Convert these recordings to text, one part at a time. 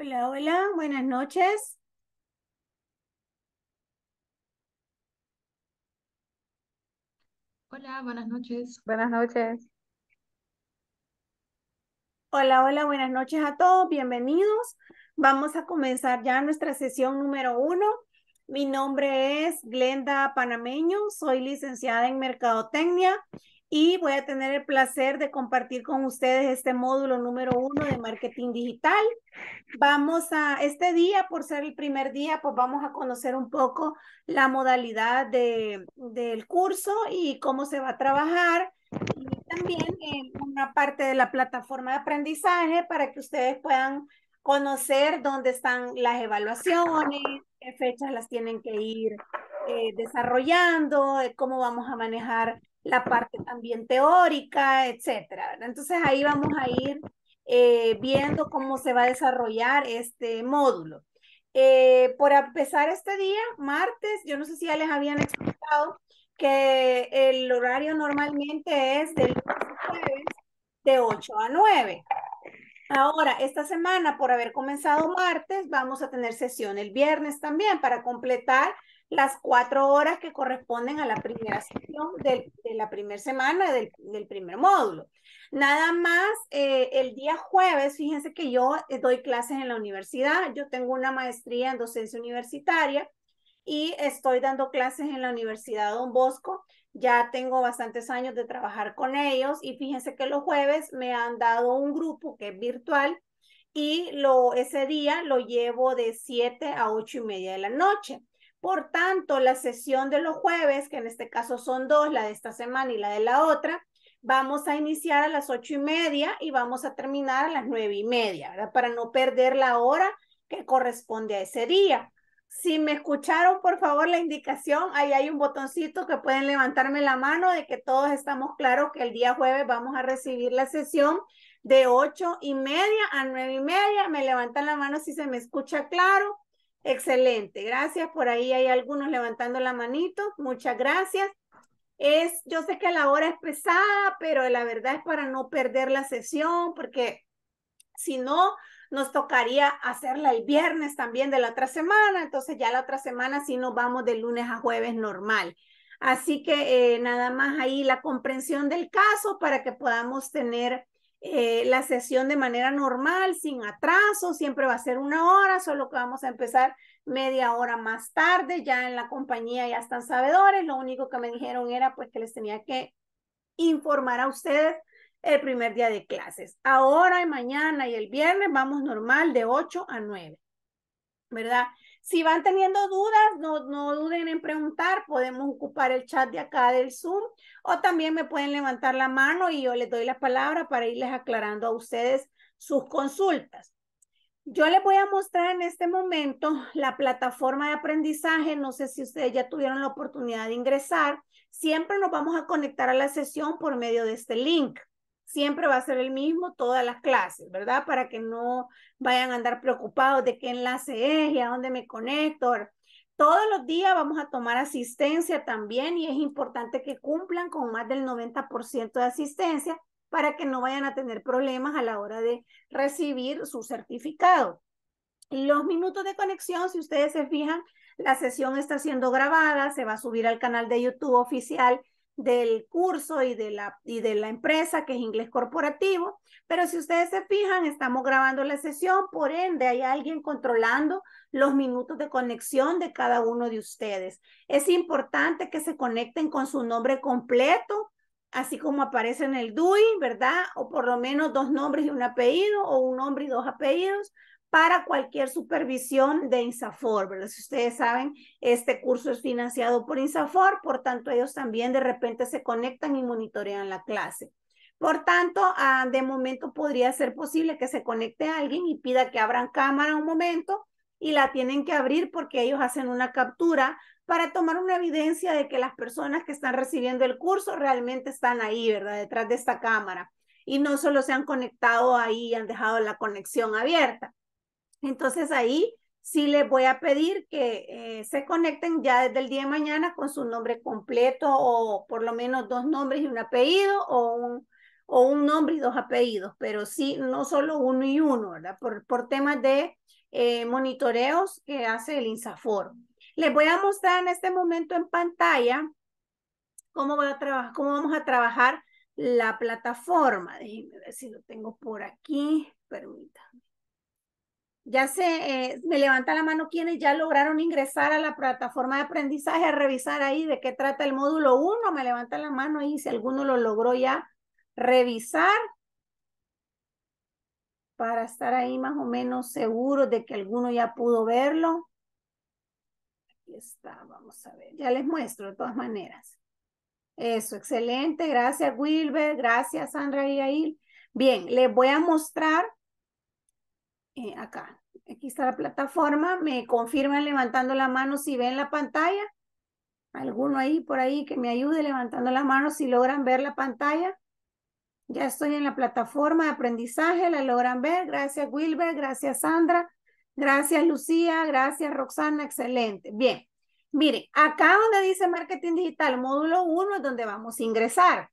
Hola, hola, buenas noches. Hola, buenas noches. Buenas noches. Hola, hola, buenas noches a todos, bienvenidos. Vamos a comenzar ya nuestra sesión número uno. Mi nombre es Glenda Panameño, soy licenciada en Mercadotecnia y voy a tener el placer de compartir con ustedes este módulo número uno de marketing digital. Vamos a, este día, por ser el primer día, pues vamos a conocer un poco la modalidad de, del curso y cómo se va a trabajar. también en una parte de la plataforma de aprendizaje para que ustedes puedan conocer dónde están las evaluaciones, qué fechas las tienen que ir eh, desarrollando, cómo vamos a manejar la parte también teórica, etcétera. Entonces ahí vamos a ir eh, viendo cómo se va a desarrollar este módulo. Eh, por empezar este día, martes, yo no sé si ya les habían explicado que el horario normalmente es del de 8 a 9. Ahora, esta semana, por haber comenzado martes, vamos a tener sesión el viernes también para completar las cuatro horas que corresponden a la primera sesión de la primera semana del, primer módulo. Nada más eh, el día jueves, fíjense que yo eh, doy clases en la universidad, yo tengo una maestría en docencia universitaria y estoy dando clases en la Universidad Don Bosco. Ya tengo bastantes años de trabajar con ellos y fíjense que los jueves me han dado un grupo que es virtual y lo, ese día lo llevo de siete a ocho y media de la noche. Por tanto, la sesión de los jueves, que en este caso son dos, la de esta semana y la de la otra, vamos a iniciar a las ocho y media y vamos a terminar a las nueve y media, ¿verdad? Para no perder la hora que corresponde a ese día. Si me escucharon, por favor, la indicación, ahí hay un botoncito que pueden levantarme la mano de que todos estamos claros que el día jueves vamos a recibir la sesión de ocho y media a nueve y media. Me levantan la mano si se me escucha claro. Excelente, gracias. Por ahí hay algunos levantando la manito. Muchas gracias. Es, yo sé que la hora es pesada, pero la verdad es para no perder la sesión, porque si no, nos tocaría hacerla el viernes también de la otra semana. Entonces ya la otra semana sí nos vamos de lunes a jueves normal. Así que eh, nada más ahí la comprensión del caso para que podamos tener eh, la sesión de manera normal, sin atraso, siempre va a ser una hora, solo que vamos a empezar media hora más tarde, ya en la compañía ya están sabedores, lo único que me dijeron era pues que les tenía que informar a ustedes el primer día de clases. Ahora y mañana y el viernes vamos normal de 8 a 9, ¿verdad? Si van teniendo dudas, no, duden en preguntar. Podemos ocupar el chat de acá del Zoom o también me pueden levantar la mano y yo les doy la palabra para irles aclarando a ustedes sus consultas. Yo les voy a mostrar en este momento la plataforma de aprendizaje. No sé si ustedes ya tuvieron la oportunidad de ingresar. Siempre nos vamos a conectar a la sesión por medio de este link siempre va a ser el mismo todas las clases, ¿verdad? Para que no vayan a andar preocupados de qué enlace es y a dónde me conecto. Todos los días vamos a tomar asistencia también y es importante que cumplan con más del 90% de asistencia para que no vayan a tener problemas a la hora de recibir su certificado. Los minutos de conexión, si ustedes se fijan, la sesión está siendo grabada, se va a subir al canal de YouTube oficial del curso y de, la, y de la empresa, que es inglés corporativo. Pero si ustedes se fijan, estamos grabando la sesión, por ende hay alguien controlando los minutos de conexión de cada uno de ustedes. Es importante que se conecten con su nombre completo, así como aparece en el DUI, ¿verdad? O por lo menos dos nombres y un apellido, o un nombre y dos apellidos, para cualquier supervisión de INSAFOR, ¿verdad? Si ustedes saben, este curso es financiado por INSAFOR, por tanto ellos también de repente se conectan y monitorean la clase. Por tanto, ah, de momento podría ser posible que se conecte alguien y pida que abran cámara un momento y la tienen que abrir porque ellos hacen una captura para tomar una evidencia de que las personas que están recibiendo el curso realmente están ahí, ¿verdad? Detrás de esta cámara. Y no solo se han conectado ahí y han dejado la conexión abierta. Entonces ahí sí les voy a pedir que eh, se conecten ya desde el día de mañana con su nombre completo o por lo menos dos nombres y un apellido o un, o un nombre y dos apellidos, pero sí, no solo uno y uno, ¿verdad? Por, por temas de eh, monitoreos que hace el INSAFOR. Les voy a mostrar en este momento en pantalla cómo, voy a trabajar, cómo vamos a trabajar la plataforma. Déjenme ver si lo tengo por aquí. Permítanme ya se, eh, me levanta la mano quienes ya lograron ingresar a la plataforma de aprendizaje, a revisar ahí de qué trata el módulo 1, me levanta la mano ahí si alguno lo logró ya revisar para estar ahí más o menos seguro de que alguno ya pudo verlo. Aquí está, vamos a ver, ya les muestro de todas maneras. Eso, excelente, gracias Wilber, gracias Sandra Ail Bien, les voy a mostrar eh, acá. Aquí está la plataforma. Me confirman levantando la mano si ven la pantalla. ¿Alguno ahí por ahí que me ayude levantando la mano si logran ver la pantalla? Ya estoy en la plataforma de aprendizaje, la logran ver. Gracias Wilber, gracias Sandra, gracias Lucía, gracias Roxana, excelente. Bien, miren, acá donde dice Marketing Digital, módulo 1 es donde vamos a ingresar.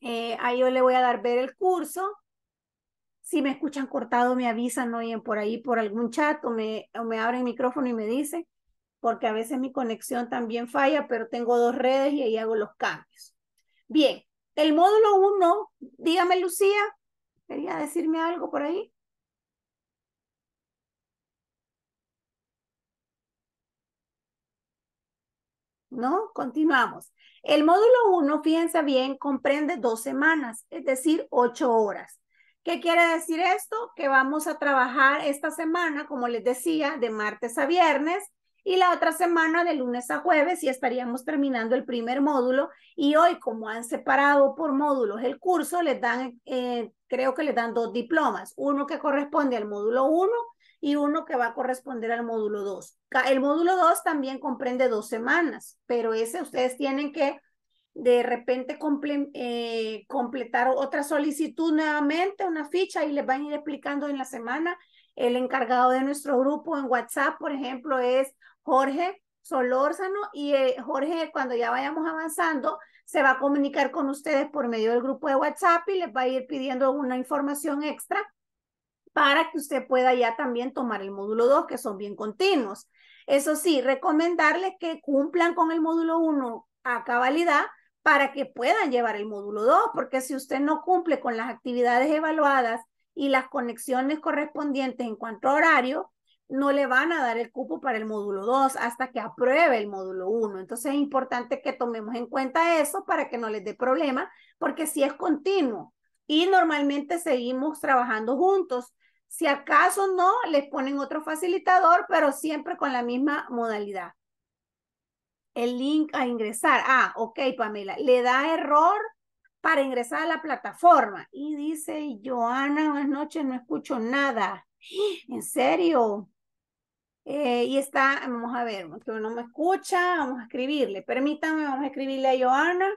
Eh, ahí yo le voy a dar ver el curso si me escuchan cortado, me avisan, oyen por ahí, por algún chat o me, o me abren el micrófono y me dicen, porque a veces mi conexión también falla, pero tengo dos redes y ahí hago los cambios. Bien, el módulo 1, dígame Lucía, quería decirme algo por ahí. ¿No? Continuamos. El módulo 1, fíjense bien, comprende dos semanas, es decir, ocho horas. ¿Qué quiere decir esto? Que vamos a trabajar esta semana, como les decía, de martes a viernes y la otra semana de lunes a jueves y estaríamos terminando el primer módulo. Y hoy, como han separado por módulos el curso, les dan, eh, creo que les dan dos diplomas, uno que corresponde al módulo 1 y uno que va a corresponder al módulo 2. El módulo 2 también comprende dos semanas, pero ese ustedes tienen que de repente eh, completar otra solicitud nuevamente, una ficha y les van a ir explicando en la semana. El encargado de nuestro grupo en WhatsApp, por ejemplo, es Jorge Solórzano y eh, Jorge, cuando ya vayamos avanzando, se va a comunicar con ustedes por medio del grupo de WhatsApp y les va a ir pidiendo una información extra para que usted pueda ya también tomar el módulo 2, que son bien continuos. Eso sí, recomendarles que cumplan con el módulo 1 a cabalidad para que puedan llevar el módulo 2, porque si usted no cumple con las actividades evaluadas y las conexiones correspondientes en cuanto a horario, no le van a dar el cupo para el módulo 2 hasta que apruebe el módulo 1. Entonces es importante que tomemos en cuenta eso para que no les dé problema, porque si es continuo y normalmente seguimos trabajando juntos. Si acaso no, les ponen otro facilitador, pero siempre con la misma modalidad el link a ingresar. Ah, ok, Pamela, le da error para ingresar a la plataforma. Y dice, Joana, buenas noches, no escucho nada. ¿En serio? Eh, y está, vamos a ver, no me escucha, vamos a escribirle. Permítame, vamos a escribirle a Joana.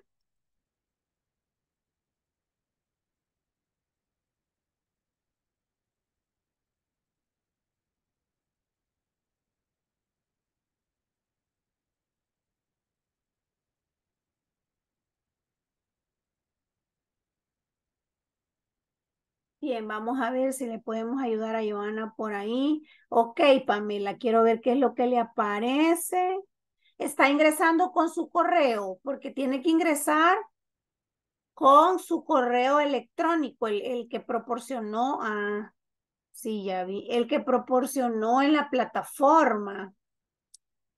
vamos a ver si le podemos ayudar a Joana por ahí. Ok, Pamela, quiero ver qué es lo que le aparece. Está ingresando con su correo, porque tiene que ingresar con su correo electrónico, el, que proporcionó a... Ah, sí, ya vi. El que proporcionó en la plataforma.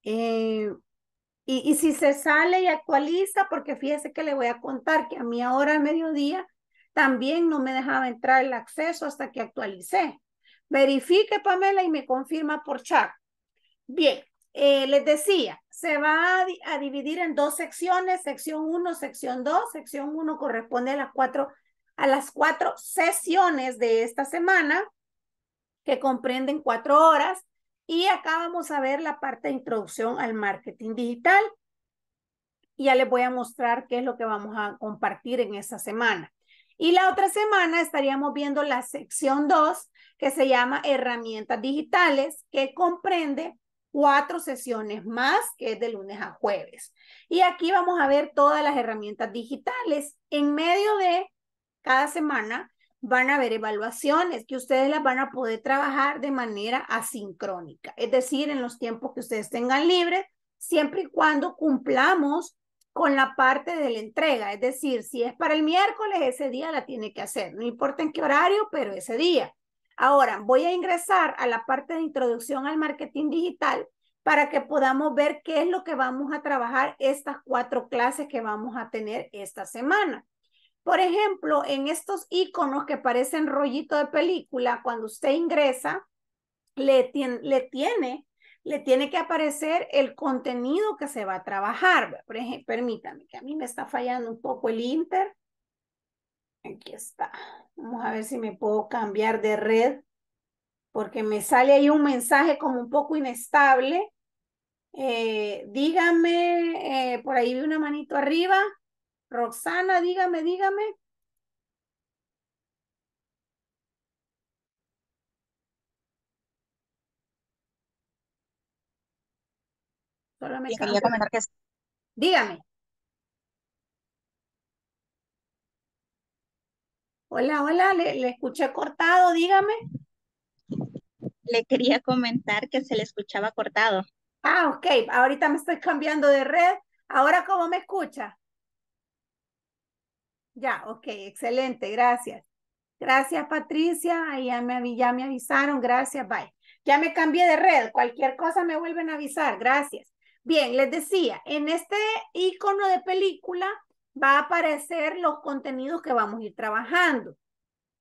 Eh, y, si se sale y actualiza, porque fíjese que le voy a contar que a mí ahora al mediodía también no me dejaba entrar el acceso hasta que actualicé. Verifique, Pamela, y me confirma por chat. Bien, eh, les decía, se va a, dividir en dos secciones, sección 1, sección 2. Sección 1 corresponde a las, cuatro, a las cuatro sesiones de esta semana, que comprenden cuatro horas. Y acá vamos a ver la parte de introducción al marketing digital. ya les voy a mostrar qué es lo que vamos a compartir en esta semana. Y la otra semana estaríamos viendo la sección 2, que se llama Herramientas Digitales, que comprende cuatro sesiones más, que es de lunes a jueves. Y aquí vamos a ver todas las herramientas digitales. En medio de cada semana van a haber evaluaciones que ustedes las van a poder trabajar de manera asincrónica, es decir, en los tiempos que ustedes tengan libre siempre y cuando cumplamos con la parte de la entrega. Es decir, si es para el miércoles, ese día la tiene que hacer. No importa en qué horario, pero ese día. Ahora, voy a ingresar a la parte de introducción al marketing digital para que podamos ver qué es lo que vamos a trabajar estas cuatro clases que vamos a tener esta semana. Por ejemplo, en estos iconos que parecen rollito de película, cuando usted ingresa, le, tiene, le tiene le tiene que aparecer el contenido que se va a trabajar. Por ejemplo, permítame, que a mí me está fallando un poco el Inter. Aquí está. Vamos a ver si me puedo cambiar de red, porque me sale ahí un mensaje como un poco inestable. Eh, dígame, eh, por ahí vi una manito arriba. Roxana, dígame, dígame. Solo quería comentar que... Dígame. Hola, hola, le, escuché cortado, dígame. Le quería comentar que se le escuchaba cortado. Ah, ok, ahorita me estoy cambiando de red. Ahora, ¿cómo me escucha? Ya, ok, excelente, gracias. Gracias, Patricia, ya me, ya me avisaron, gracias, bye. Ya me cambié de red, cualquier cosa me vuelven a avisar, gracias. Bien, les decía, en este icono de película va a aparecer los contenidos que vamos a ir trabajando.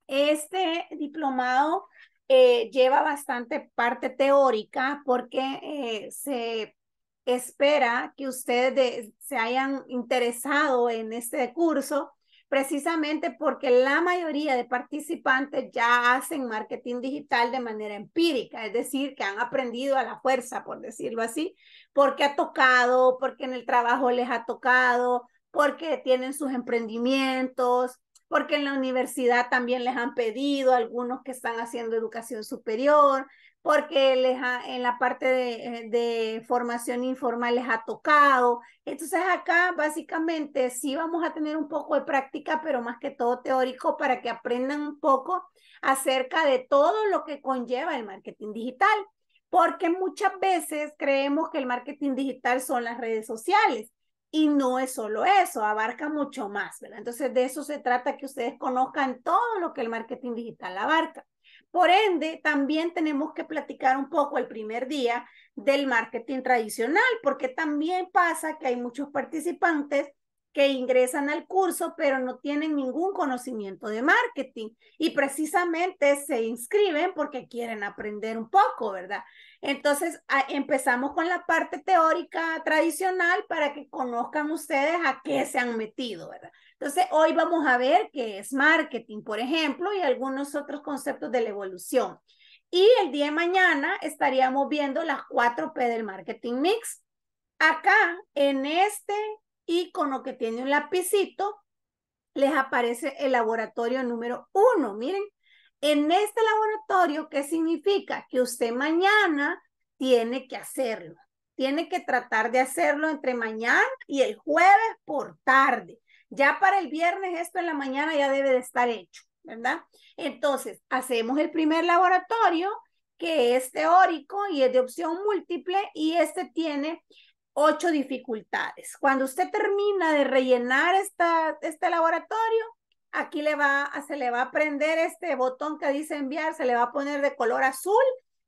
Este diplomado eh, lleva bastante parte teórica porque eh, se espera que ustedes se hayan interesado en este curso precisamente porque la mayoría de participantes ya hacen marketing digital de manera empírica, es decir, que han aprendido a la fuerza, por decirlo así, porque ha tocado, porque en el trabajo les ha tocado, porque tienen sus emprendimientos, porque en la universidad también les han pedido algunos que están haciendo educación superior porque les en la parte eh, de, formación informal les ha tocado. Entonces acá básicamente sí vamos a tener un poco de práctica, pero más que todo teórico para que aprendan un poco acerca de todo lo que conlleva el marketing digital, porque muchas veces creemos que el marketing digital son las redes sociales. Y no es solo eso, abarca mucho más, ¿verdad? Entonces, de eso se trata que ustedes conozcan todo lo que el marketing digital abarca. Por ende, también tenemos que platicar un poco el primer día del marketing tradicional, porque también pasa que hay muchos participantes que ingresan al curso, pero no tienen ningún conocimiento de marketing y precisamente se inscriben porque quieren aprender un poco, ¿verdad? Entonces empezamos con la parte teórica tradicional para que conozcan ustedes a qué se han metido, ¿verdad? Entonces hoy vamos a ver qué es marketing, por ejemplo, y algunos otros conceptos de la evolución. Y el día de mañana estaríamos viendo las 4P del marketing mix. Acá en este icono que tiene un lapicito, les aparece el laboratorio número uno, Miren, en este laboratorio, ¿qué significa? Que usted mañana tiene que hacerlo. Tiene que tratar de hacerlo entre mañana y el jueves por tarde. Ya para el viernes, esto en la mañana ya debe de estar hecho, ¿verdad? Entonces, hacemos el primer laboratorio, que es teórico y es de opción múltiple, y este tiene ocho dificultades. Cuando usted termina de rellenar esta, este laboratorio, Aquí le va, se le va a prender este botón que dice enviar, se le va a poner de color azul,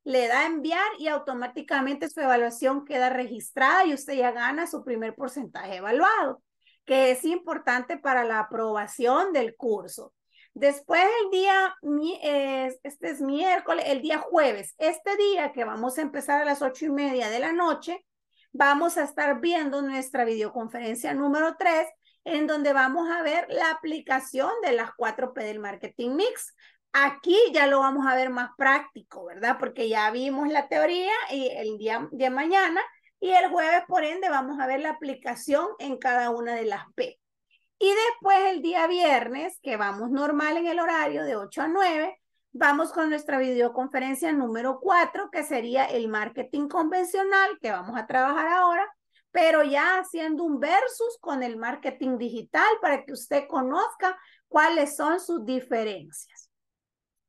le da enviar y automáticamente su evaluación queda registrada y usted ya gana su primer porcentaje evaluado, que es importante para la aprobación del curso. Después el día, eh, este es miércoles, el día jueves, este día que vamos a empezar a las ocho y media de la noche, vamos a estar viendo nuestra videoconferencia número tres en donde vamos a ver la aplicación de las 4P del marketing mix. Aquí ya lo vamos a ver más práctico, ¿verdad? Porque ya vimos la teoría y el día de mañana y el jueves, por ende, vamos a ver la aplicación en cada una de las P. Y después el día viernes, que vamos normal en el horario de 8 a 9, vamos con nuestra videoconferencia número 4, que sería el marketing convencional que vamos a trabajar ahora pero ya haciendo un versus con el marketing digital para que usted conozca cuáles son sus diferencias.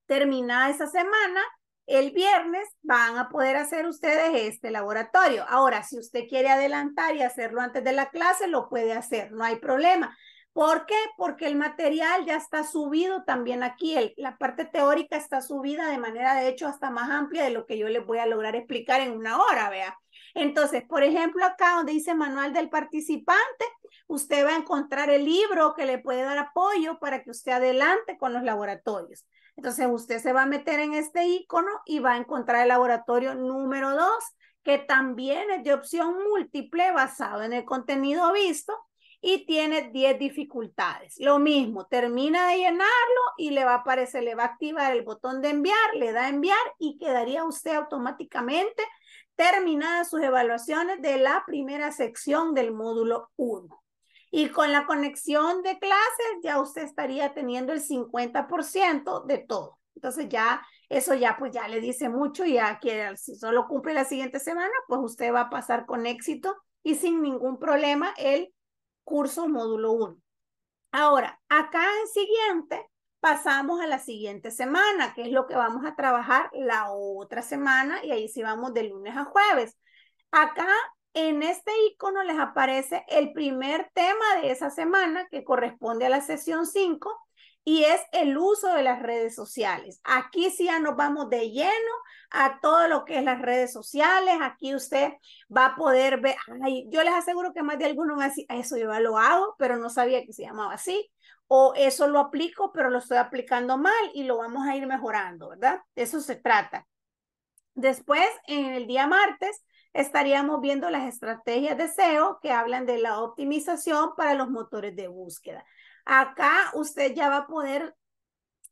Terminada esa semana, el viernes van a poder hacer ustedes este laboratorio. Ahora, si usted quiere adelantar y hacerlo antes de la clase, lo puede hacer, no hay problema. ¿Por qué? Porque el material ya está subido también aquí. la parte teórica está subida de manera, de hecho, hasta más amplia de lo que yo les voy a lograr explicar en una hora, vea. Entonces, por ejemplo, acá donde dice manual del participante, usted va a encontrar el libro que le puede dar apoyo para que usted adelante con los laboratorios. Entonces, usted se va a meter en este icono y va a encontrar el laboratorio número 2, que también es de opción múltiple basado en el contenido visto y tiene 10 dificultades. Lo mismo, termina de llenarlo y le va a aparecer, le va a activar el botón de enviar, le da enviar y quedaría usted automáticamente terminadas sus evaluaciones de la primera sección del módulo 1. Y con la conexión de clases ya usted estaría teniendo el 50% de todo. Entonces ya eso ya pues ya le dice mucho y ya que si solo cumple la siguiente semana, pues usted va a pasar con éxito y sin ningún problema el curso módulo 1. Ahora, acá en siguiente pasamos a la siguiente semana, que es lo que vamos a trabajar la otra semana y ahí sí vamos de lunes a jueves. Acá en este icono les aparece el primer tema de esa semana que corresponde a la sesión 5 y es el uso de las redes sociales. Aquí sí ya nos vamos de lleno a todo lo que es las redes sociales. Aquí usted va a poder ver, ay, yo les aseguro que más de alguno me decir, eso yo lo hago, pero no sabía que se llamaba así o eso lo aplico, pero lo estoy aplicando mal y lo vamos a ir mejorando, ¿verdad? eso se trata. Después, en el día martes, estaríamos viendo las estrategias de SEO que hablan de la optimización para los motores de búsqueda. Acá usted ya va a poder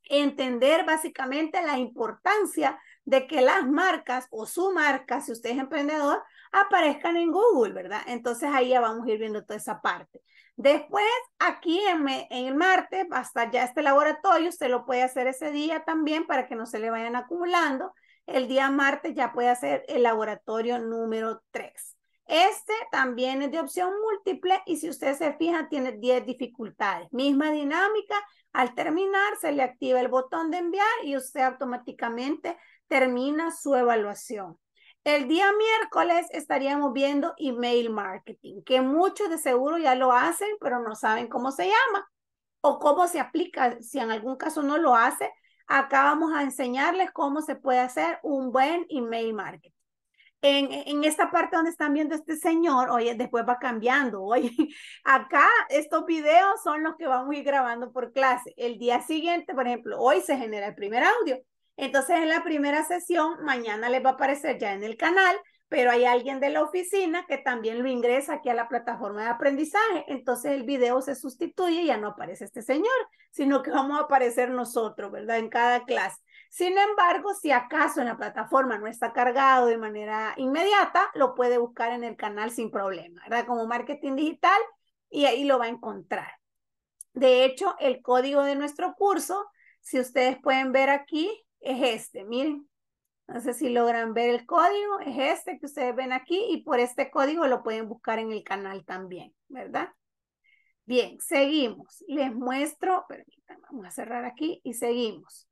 entender básicamente la importancia de que las marcas o su marca, si usted es emprendedor, aparezcan en Google, ¿verdad? Entonces ahí ya vamos a ir viendo toda esa parte. Después, aquí en, el martes, hasta ya este laboratorio, usted lo puede hacer ese día también para que no se le vayan acumulando. El día martes ya puede hacer el laboratorio número 3. Este también es de opción múltiple y si usted se fija tiene 10 dificultades. Misma dinámica, al terminar se le activa el botón de enviar y usted automáticamente termina su evaluación. El día miércoles estaríamos viendo email marketing, que muchos de seguro ya lo hacen, pero no saben cómo se llama o cómo se aplica. Si en algún caso no lo hace, acá vamos a enseñarles cómo se puede hacer un buen email marketing. En, en esta parte donde están viendo este señor, oye, después va cambiando, oye, acá estos videos son los que vamos a ir grabando por clase. El día siguiente, por ejemplo, hoy se genera el primer audio. Entonces, en la primera sesión, mañana les va a aparecer ya en el canal, pero hay alguien de la oficina que también lo ingresa aquí a la plataforma de aprendizaje. Entonces, el video se sustituye y ya no aparece este señor, sino que vamos a aparecer nosotros, ¿verdad? En cada clase. Sin embargo, si acaso en la plataforma no está cargado de manera inmediata, lo puede buscar en el canal sin problema, ¿verdad? Como marketing digital y ahí lo va a encontrar. De hecho, el código de nuestro curso, si ustedes pueden ver aquí, es este, miren. No sé si logran ver el código, es este que ustedes ven aquí y por este código lo pueden buscar en el canal también, ¿verdad? Bien, seguimos. Les muestro, permítanme, vamos a cerrar aquí y seguimos.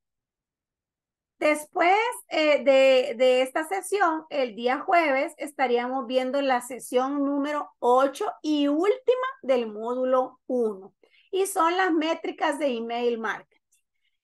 Después eh, de, de, esta sesión, el día jueves, estaríamos viendo la sesión número 8 y última del módulo 1. Y son las métricas de email marketing.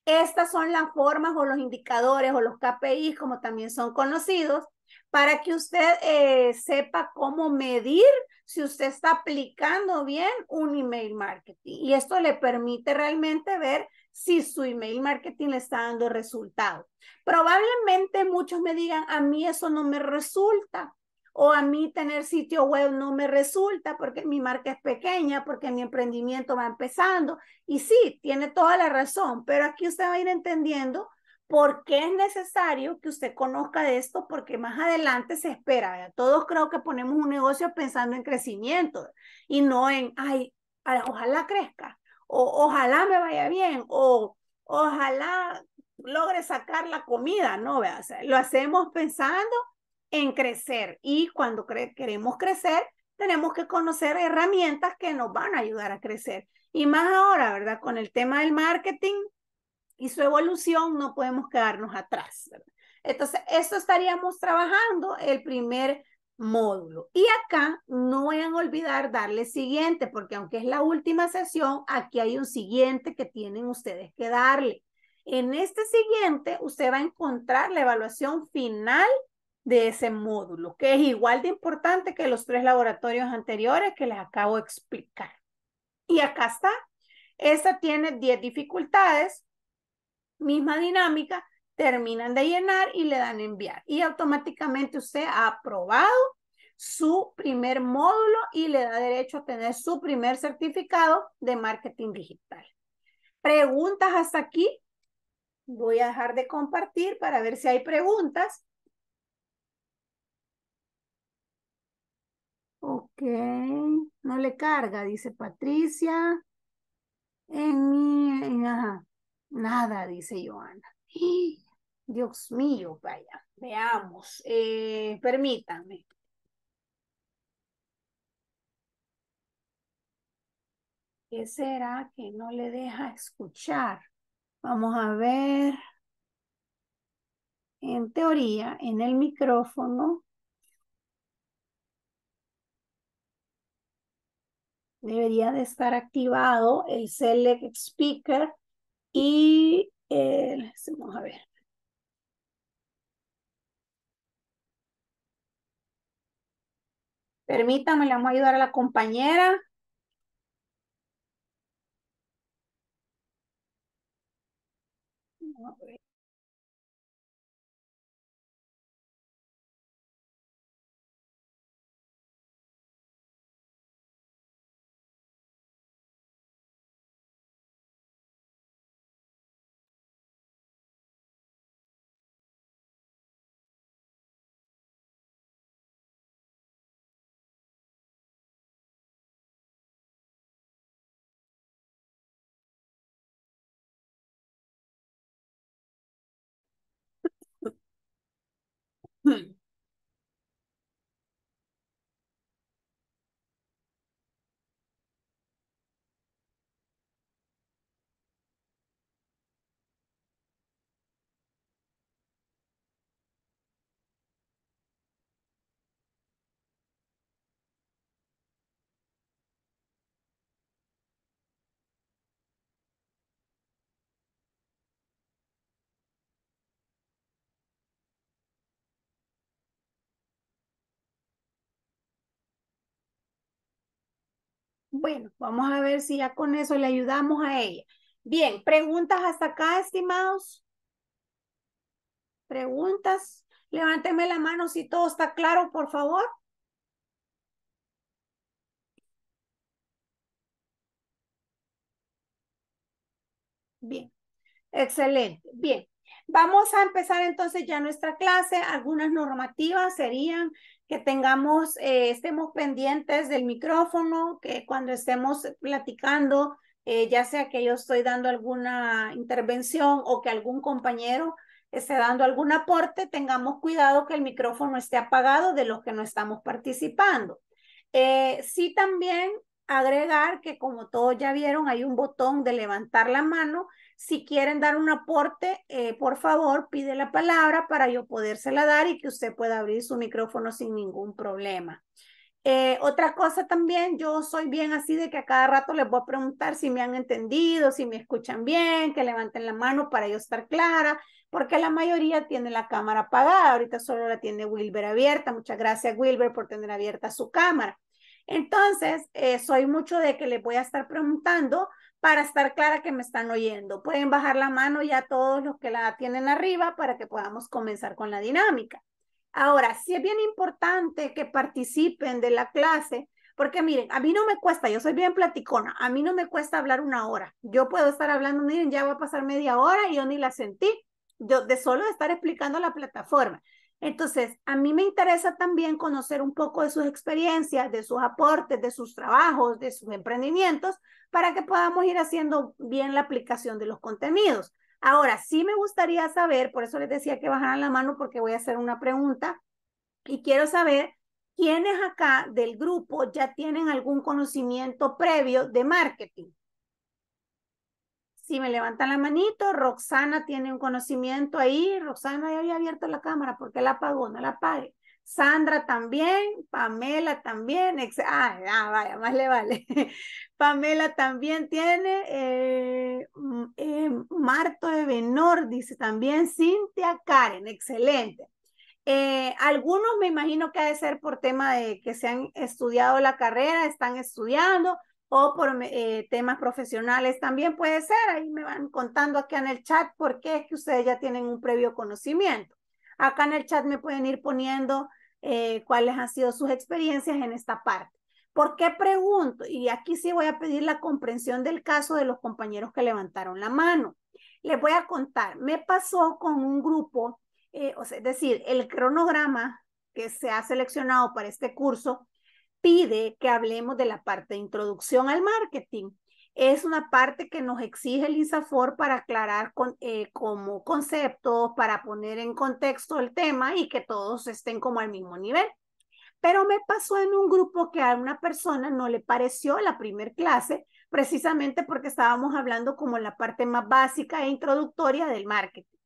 Estas son las formas o los indicadores o los KPIs, como también son conocidos, para que usted eh, sepa cómo medir si usted está aplicando bien un email marketing. Y esto le permite realmente ver si su email marketing le está dando resultado. Probablemente muchos me digan, a mí eso no me resulta o a mí tener sitio web no me resulta porque mi marca es pequeña, porque mi emprendimiento va empezando. Y sí, tiene toda la razón, pero aquí usted va a ir entendiendo por qué es necesario que usted conozca de esto, porque más adelante se espera. Todos creo que ponemos un negocio pensando en crecimiento y no en, ay, ojalá crezca, o ojalá me vaya bien, o ojalá logre sacar la comida, ¿no? lo hacemos pensando en crecer y cuando queremos crecer, tenemos que conocer herramientas que nos van a ayudar a crecer. Y más ahora, ¿verdad? Con el tema del marketing y su evolución, no podemos quedarnos atrás. Entonces, esto estaríamos trabajando el primer módulo. Y acá no vayan a olvidar darle siguiente, porque aunque es la última sesión, aquí hay un siguiente que tienen ustedes que darle. En este siguiente, usted va a encontrar la evaluación final de ese módulo, que es igual de importante que los tres laboratorios anteriores que les acabo de explicar. Y acá está. Esta tiene 10 dificultades, misma dinámica, terminan de llenar y le dan enviar. Y automáticamente usted ha aprobado su primer módulo y le da derecho a tener su primer certificado de marketing digital. Preguntas hasta aquí. Voy a dejar de compartir para ver si hay preguntas. Ok, no le carga, dice Patricia. En mi, nada, dice Joana. Dios mío, vaya, veamos, eh, permítanme. ¿Qué será que no le deja escuchar? Vamos a ver. En teoría, en el micrófono debería de estar activado el Select Speaker y el, este, vamos a ver. Permítame, le vamos a ayudar a la compañera. Bueno, vamos a ver si ya con eso le ayudamos a ella. Bien, preguntas hasta acá, estimados. Preguntas. Levánteme la mano si todo está claro, por favor. Bien, excelente. Bien, vamos a empezar entonces ya nuestra clase. Algunas normativas serían que tengamos, eh, estemos pendientes del micrófono, que cuando estemos platicando, eh, ya sea que yo estoy dando alguna intervención o que algún compañero esté dando algún aporte, tengamos cuidado que el micrófono esté apagado de los que no estamos participando. Eh, sí también agregar que como todos ya vieron, hay un botón de levantar la mano si quieren dar un aporte, eh, por favor, pide la palabra para yo podérsela dar y que usted pueda abrir su micrófono sin ningún problema. Eh, otra cosa también, yo soy bien así de que a cada rato les voy a preguntar si me han entendido, si me escuchan bien, que levanten la mano para yo estar clara, porque la mayoría tiene la cámara apagada, ahorita solo la tiene Wilber abierta. Muchas gracias Wilber por tener abierta su cámara. Entonces, eh, soy mucho de que les voy a estar preguntando para estar clara que me están oyendo. Pueden bajar la mano ya todos los que la tienen arriba para que podamos comenzar con la dinámica. Ahora, sí es bien importante que participen de la clase, porque miren, a mí no me cuesta, yo soy bien platicona, a mí no me cuesta hablar una hora. Yo puedo estar hablando, miren, ya va a pasar media hora y yo ni la sentí, yo de solo estar explicando la plataforma. Entonces, a mí me interesa también conocer un poco de sus experiencias, de sus aportes, de sus trabajos, de sus emprendimientos, para que podamos ir haciendo bien la aplicación de los contenidos. Ahora, sí me gustaría saber, por eso les decía que bajaran la mano porque voy a hacer una pregunta y quiero saber quiénes acá del grupo ya tienen algún conocimiento previo de marketing si me levantan la manito, Roxana tiene un conocimiento ahí, Roxana ya había abierto la cámara, porque la apagó? No la apague. Sandra también, Pamela también, ah, vaya, más le vale. Pamela también tiene, eh, mm, eh, Marto de Benor dice también, Cintia Karen, excelente. Eh, algunos me imagino que ha de ser por tema de que se han estudiado la carrera, están estudiando, o por eh, temas profesionales también puede ser. Ahí me van contando acá en el chat por qué es que ustedes ya tienen un previo conocimiento. Acá en el chat me pueden ir poniendo eh, cuáles han sido sus experiencias en esta parte. ¿Por qué pregunto? Y aquí sí voy a pedir la comprensión del caso de los compañeros que levantaron la mano. Les voy a contar, me pasó con un grupo, eh, es decir, el cronograma que se ha seleccionado para este curso pide que hablemos de la parte de introducción al marketing. Es una parte que nos exige el ISAFOR para aclarar con, eh, como concepto, para poner en contexto el tema y que todos estén como al mismo nivel. Pero me pasó en un grupo que a una persona no le pareció la primer clase, precisamente porque estábamos hablando como la parte más básica e introductoria del marketing.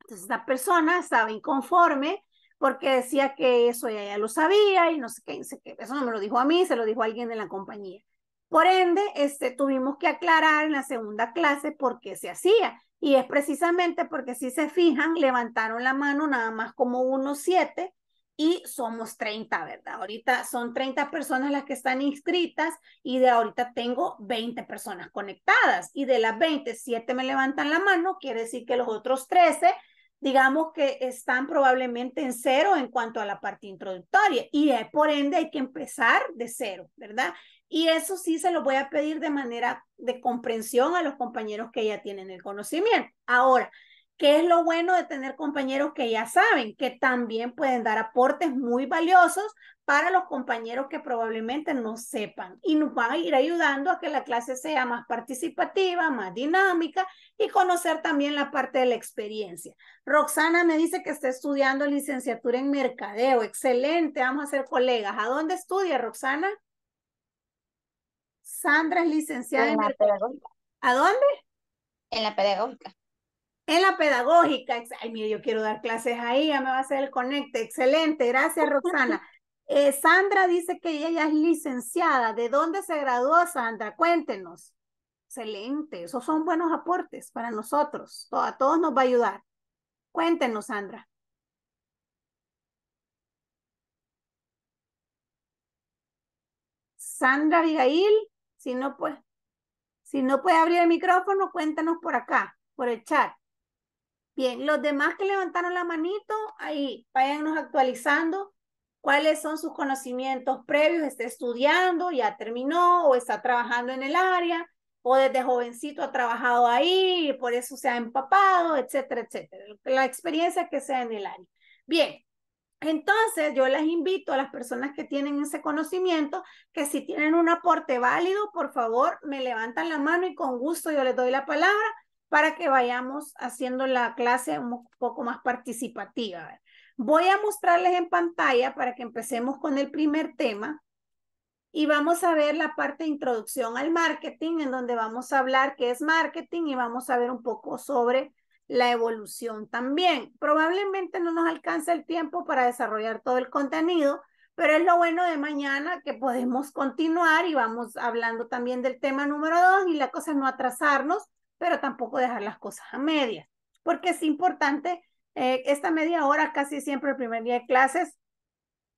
Entonces, la persona estaba inconforme porque decía que eso ya lo sabía y no sé qué, eso no me lo dijo a mí, se lo dijo a alguien de la compañía. Por ende, este, tuvimos que aclarar en la segunda clase por qué se hacía. Y es precisamente porque si se fijan, levantaron la mano nada más como unos siete y somos 30, ¿verdad? Ahorita son 30 personas las que están inscritas y de ahorita tengo 20 personas conectadas. Y de las 20, siete me levantan la mano, quiere decir que los otros 13 digamos que están probablemente en cero en cuanto a la parte introductoria y por ende hay que empezar de cero, ¿verdad? Y eso sí se lo voy a pedir de manera de comprensión a los compañeros que ya tienen el conocimiento. Ahora, qué es lo bueno de tener compañeros que ya saben, que también pueden dar aportes muy valiosos para los compañeros que probablemente no sepan y nos van a ir ayudando a que la clase sea más participativa, más dinámica y conocer también la parte de la experiencia. Roxana me dice que está estudiando licenciatura en mercadeo. Excelente, vamos a ser colegas. ¿A dónde estudia Roxana? Sandra es licenciada en, ¿A dónde? En la pedagógica. En la pedagógica, ay, mire, yo quiero dar clases ahí, ya me va a hacer el conecte. Excelente, gracias, Roxana. Eh, Sandra dice que ella ya es licenciada. ¿De dónde se graduó, Sandra? Cuéntenos. Excelente, esos son buenos aportes para nosotros. A todos nos va a ayudar. Cuéntenos, Sandra. Sandra Abigail, si no, puede, si no puede abrir el micrófono, cuéntanos por acá, por el chat. Bien, los demás que levantaron la manito, ahí váyanos actualizando cuáles son sus conocimientos previos, está estudiando, ya terminó o está trabajando en el área o desde jovencito ha trabajado ahí y por eso se ha empapado, etcétera, etcétera. La experiencia que sea en el área. Bien, entonces yo les invito a las personas que tienen ese conocimiento que si tienen un aporte válido, por favor, me levantan la mano y con gusto yo les doy la palabra para que vayamos haciendo la clase un poco más participativa. Voy a mostrarles en pantalla para que empecemos con el primer tema y vamos a ver la parte de introducción al marketing, en donde vamos a hablar qué es marketing y vamos a ver un poco sobre la evolución también. Probablemente no nos alcance el tiempo para desarrollar todo el contenido, pero es lo bueno de mañana que podemos continuar y vamos hablando también del tema número dos y la cosa es no atrasarnos, pero tampoco dejar las cosas a medias, porque es importante, eh, esta media hora casi siempre el primer día de clases,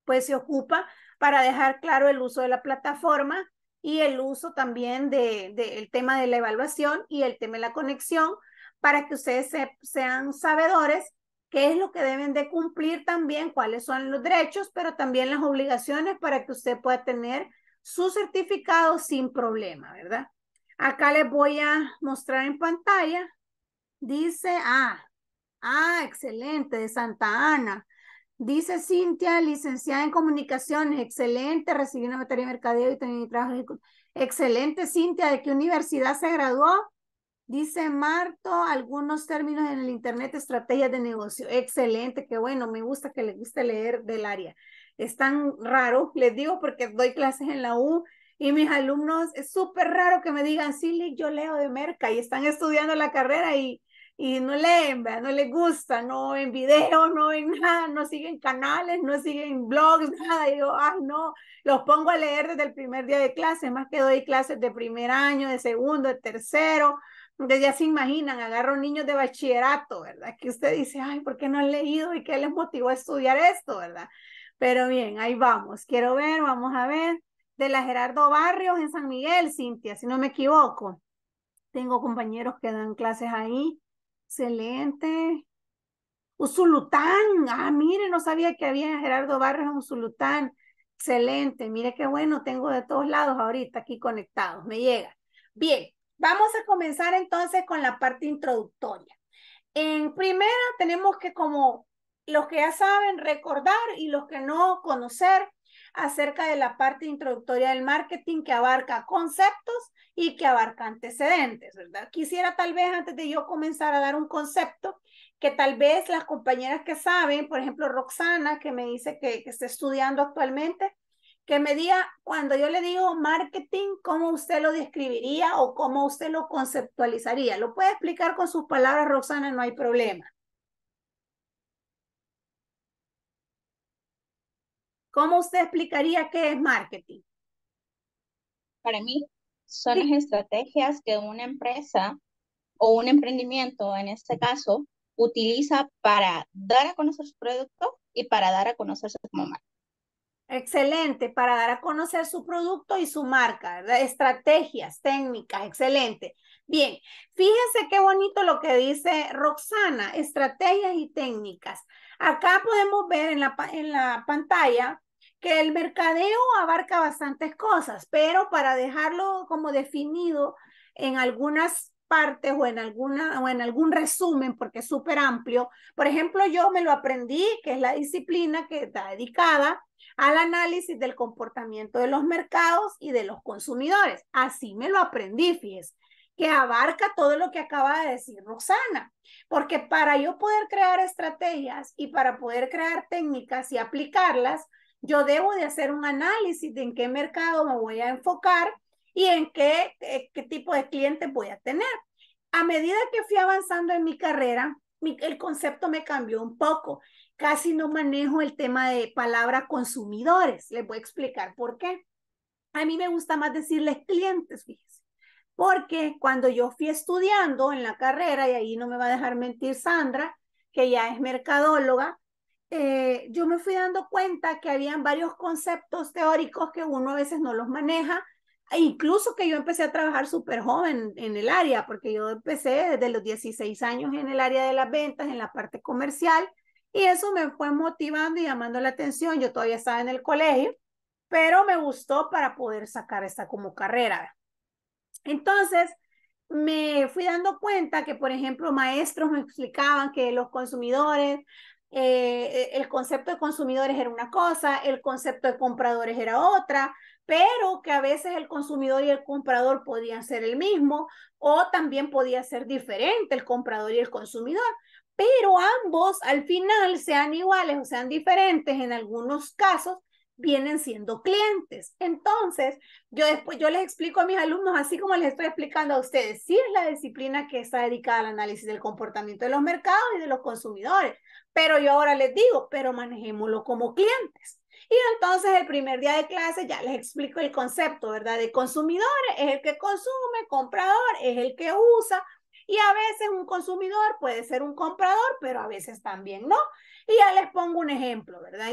pues se ocupa para dejar claro el uso de la plataforma y el uso también del el tema de la evaluación y el tema de la conexión, para que ustedes sean sabedores qué es lo que deben de cumplir también, cuáles son los derechos, pero también las obligaciones para que usted pueda tener su certificado sin problema, ¿verdad? Acá les voy a mostrar en pantalla. Dice, ah, ah, excelente, de Santa Ana. Dice Cintia, licenciada en comunicaciones, excelente, recibí una materia de mercadeo y mi trabajo. Excelente, Cintia, ¿de qué universidad se graduó? Dice Marto, algunos términos en el Internet, estrategias de negocio. Excelente, qué bueno, me gusta que le guste leer del área. Es tan raro, les digo, porque doy clases en la U y mis alumnos, es súper raro que me digan, sí, yo leo de merca y están estudiando la carrera y, y no leen, ¿verdad? no les gusta, no en videos, no en nada, no siguen canales, no siguen blogs, nada. Y yo, ah, no, los pongo a leer desde el primer día de clase, más que doy clases de primer año, de segundo, de tercero. donde ya se imaginan, agarro niños de bachillerato, ¿verdad? Que usted dice, ay, ¿por qué no han leído y qué les motivó a estudiar esto, ¿verdad? Pero bien, ahí vamos. Quiero ver, vamos a ver de la Gerardo Barrios en San Miguel, Cintia, si no me equivoco. Tengo compañeros que dan clases ahí. Excelente. Usulután. Ah, mire, no sabía que había Gerardo Barrios en Usulután. Excelente. Mire qué bueno, tengo de todos lados ahorita aquí conectados. Me llega. Bien, vamos a comenzar entonces con la parte introductoria. En primera tenemos que como los que ya saben recordar y los que no conocer acerca de la parte introductoria del marketing que abarca conceptos y que abarca antecedentes, ¿verdad? Quisiera tal vez antes de yo comenzar a dar un concepto que tal vez las compañeras que saben, por ejemplo Roxana, que me dice que, que está estudiando actualmente, que me diga, cuando yo le digo marketing, ¿cómo usted lo describiría o cómo usted lo conceptualizaría? Lo puede explicar con sus palabras, Roxana, no hay problema. ¿Cómo usted explicaría qué es marketing? Para mí, son las estrategias que una empresa o un emprendimiento, en este caso, utiliza para dar a conocer su producto y para dar a conocer su marca. Excelente, para dar a conocer su producto y su marca, ¿verdad? Estrategias, técnicas, excelente. Bien, fíjense qué bonito lo que dice Roxana, estrategias y técnicas. Acá podemos ver en la, en la pantalla que el mercadeo abarca bastantes cosas, pero para dejarlo como definido en algunas partes o en, alguna, o en algún resumen, porque es súper amplio. Por ejemplo, yo me lo aprendí, que es la disciplina que está dedicada al análisis del comportamiento de los mercados y de los consumidores. Así me lo aprendí, fíjese, que abarca todo lo que acaba de decir Roxana, porque para yo poder crear estrategias y para poder crear técnicas y aplicarlas, yo debo de hacer un análisis de en qué mercado me voy a enfocar y en qué, eh, qué tipo de clientes voy a tener. A medida que fui avanzando en mi carrera, el concepto me cambió un poco. Casi no manejo el tema de palabra consumidores. Les voy a explicar por qué. A mí me gusta más decirles clientes, fíjense. Porque cuando yo fui estudiando en la carrera, y ahí no me va a dejar mentir Sandra, que ya es mercadóloga, eh, yo me fui dando cuenta que habían varios conceptos teóricos que uno a veces no los maneja, e incluso que yo empecé a trabajar súper joven en el área, porque yo empecé desde los 16 años en el área de las ventas, en la parte comercial, y eso me fue motivando y llamando la atención. Yo todavía estaba en el colegio, pero me gustó para poder sacar esta como carrera. Entonces, me fui dando cuenta que, por ejemplo, maestros me explicaban que los consumidores eh, el concepto de consumidores era una cosa, el concepto de compradores era otra, pero que a veces el consumidor y el comprador podían ser el mismo o también podía ser diferente el comprador y el consumidor, pero ambos al final sean iguales o sean diferentes en algunos casos, vienen siendo clientes. Entonces, yo después yo les explico a mis alumnos, así como les estoy explicando a ustedes, sí es la disciplina que está dedicada al análisis del comportamiento de los mercados y de los consumidores, pero yo ahora les digo, pero manejémoslo como clientes. Y entonces el primer día de clase ya les explico el concepto, ¿verdad? De consumidores es el que consume, comprador es el que usa, y a veces un consumidor puede ser un comprador, pero a veces también no. Y ya les pongo un ejemplo, ¿verdad?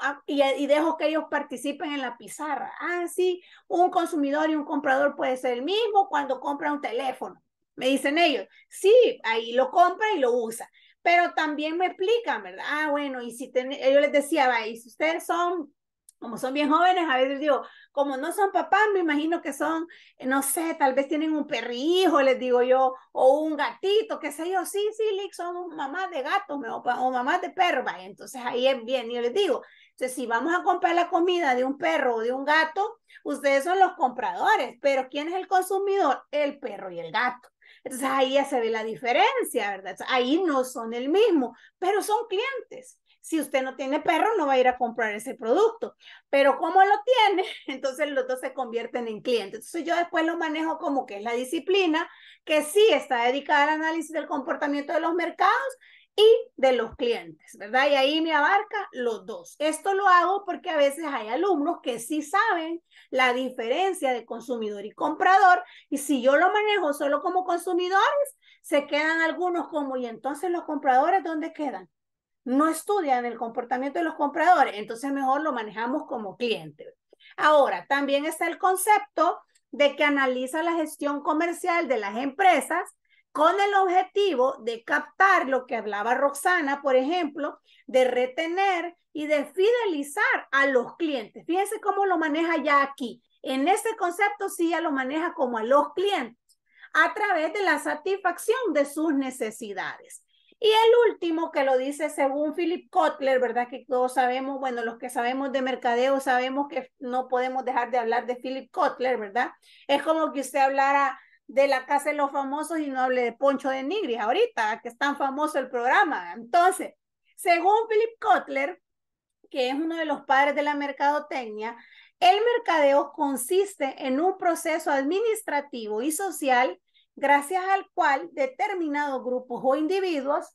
Ah, y, dejo que ellos participen en la pizarra. Ah, sí, un consumidor y un comprador puede ser el mismo cuando compra un teléfono. Me dicen ellos, sí, ahí lo compra y lo usa. Pero también me explican, ¿verdad? Ah, bueno, y si yo les decía, y si ustedes son como son bien jóvenes, a veces digo, como no son papás, me imagino que son, no sé, tal vez tienen un perrijo, les digo yo, o un gatito, qué sé yo, sí, sí, Lick, son mamás de gatos o, o mamás de perros, entonces ahí es bien, yo les digo, si vamos a comprar la comida de un perro o de un gato, ustedes son los compradores, pero ¿quién es el consumidor? El perro y el gato. Entonces ahí ya se ve la diferencia, ¿verdad? Ahí no son el mismo, pero son clientes si usted no tiene perro, no va a ir a comprar ese producto. Pero como lo tiene, entonces los dos se convierten en clientes. Entonces yo después lo manejo como que es la disciplina que sí está dedicada al análisis del comportamiento de los mercados y de los clientes, ¿verdad? Y ahí me abarca los dos. Esto lo hago porque a veces hay alumnos que sí saben la diferencia de consumidor y comprador, y si yo lo manejo solo como consumidores, se quedan algunos como, ¿y entonces los compradores dónde quedan? no estudian el comportamiento de los compradores, entonces mejor lo manejamos como cliente. Ahora, también está el concepto de que analiza la gestión comercial de las empresas con el objetivo de captar lo que hablaba Roxana, por ejemplo, de retener y de fidelizar a los clientes. Fíjense cómo lo maneja ya aquí. En este concepto sí ya lo maneja como a los clientes, a través de la satisfacción de sus necesidades. Y el último que lo dice según Philip Kotler, ¿verdad? Que todos sabemos, bueno, los que sabemos de mercadeo sabemos que no podemos dejar de hablar de Philip Kotler, ¿verdad? Es como que usted hablara de la casa de los famosos y no hable de Poncho de Nigris ahorita, que es tan famoso el programa. Entonces, según Philip Kotler, que es uno de los padres de la mercadotecnia, el mercadeo consiste en un proceso administrativo y social gracias al cual determinados grupos o individuos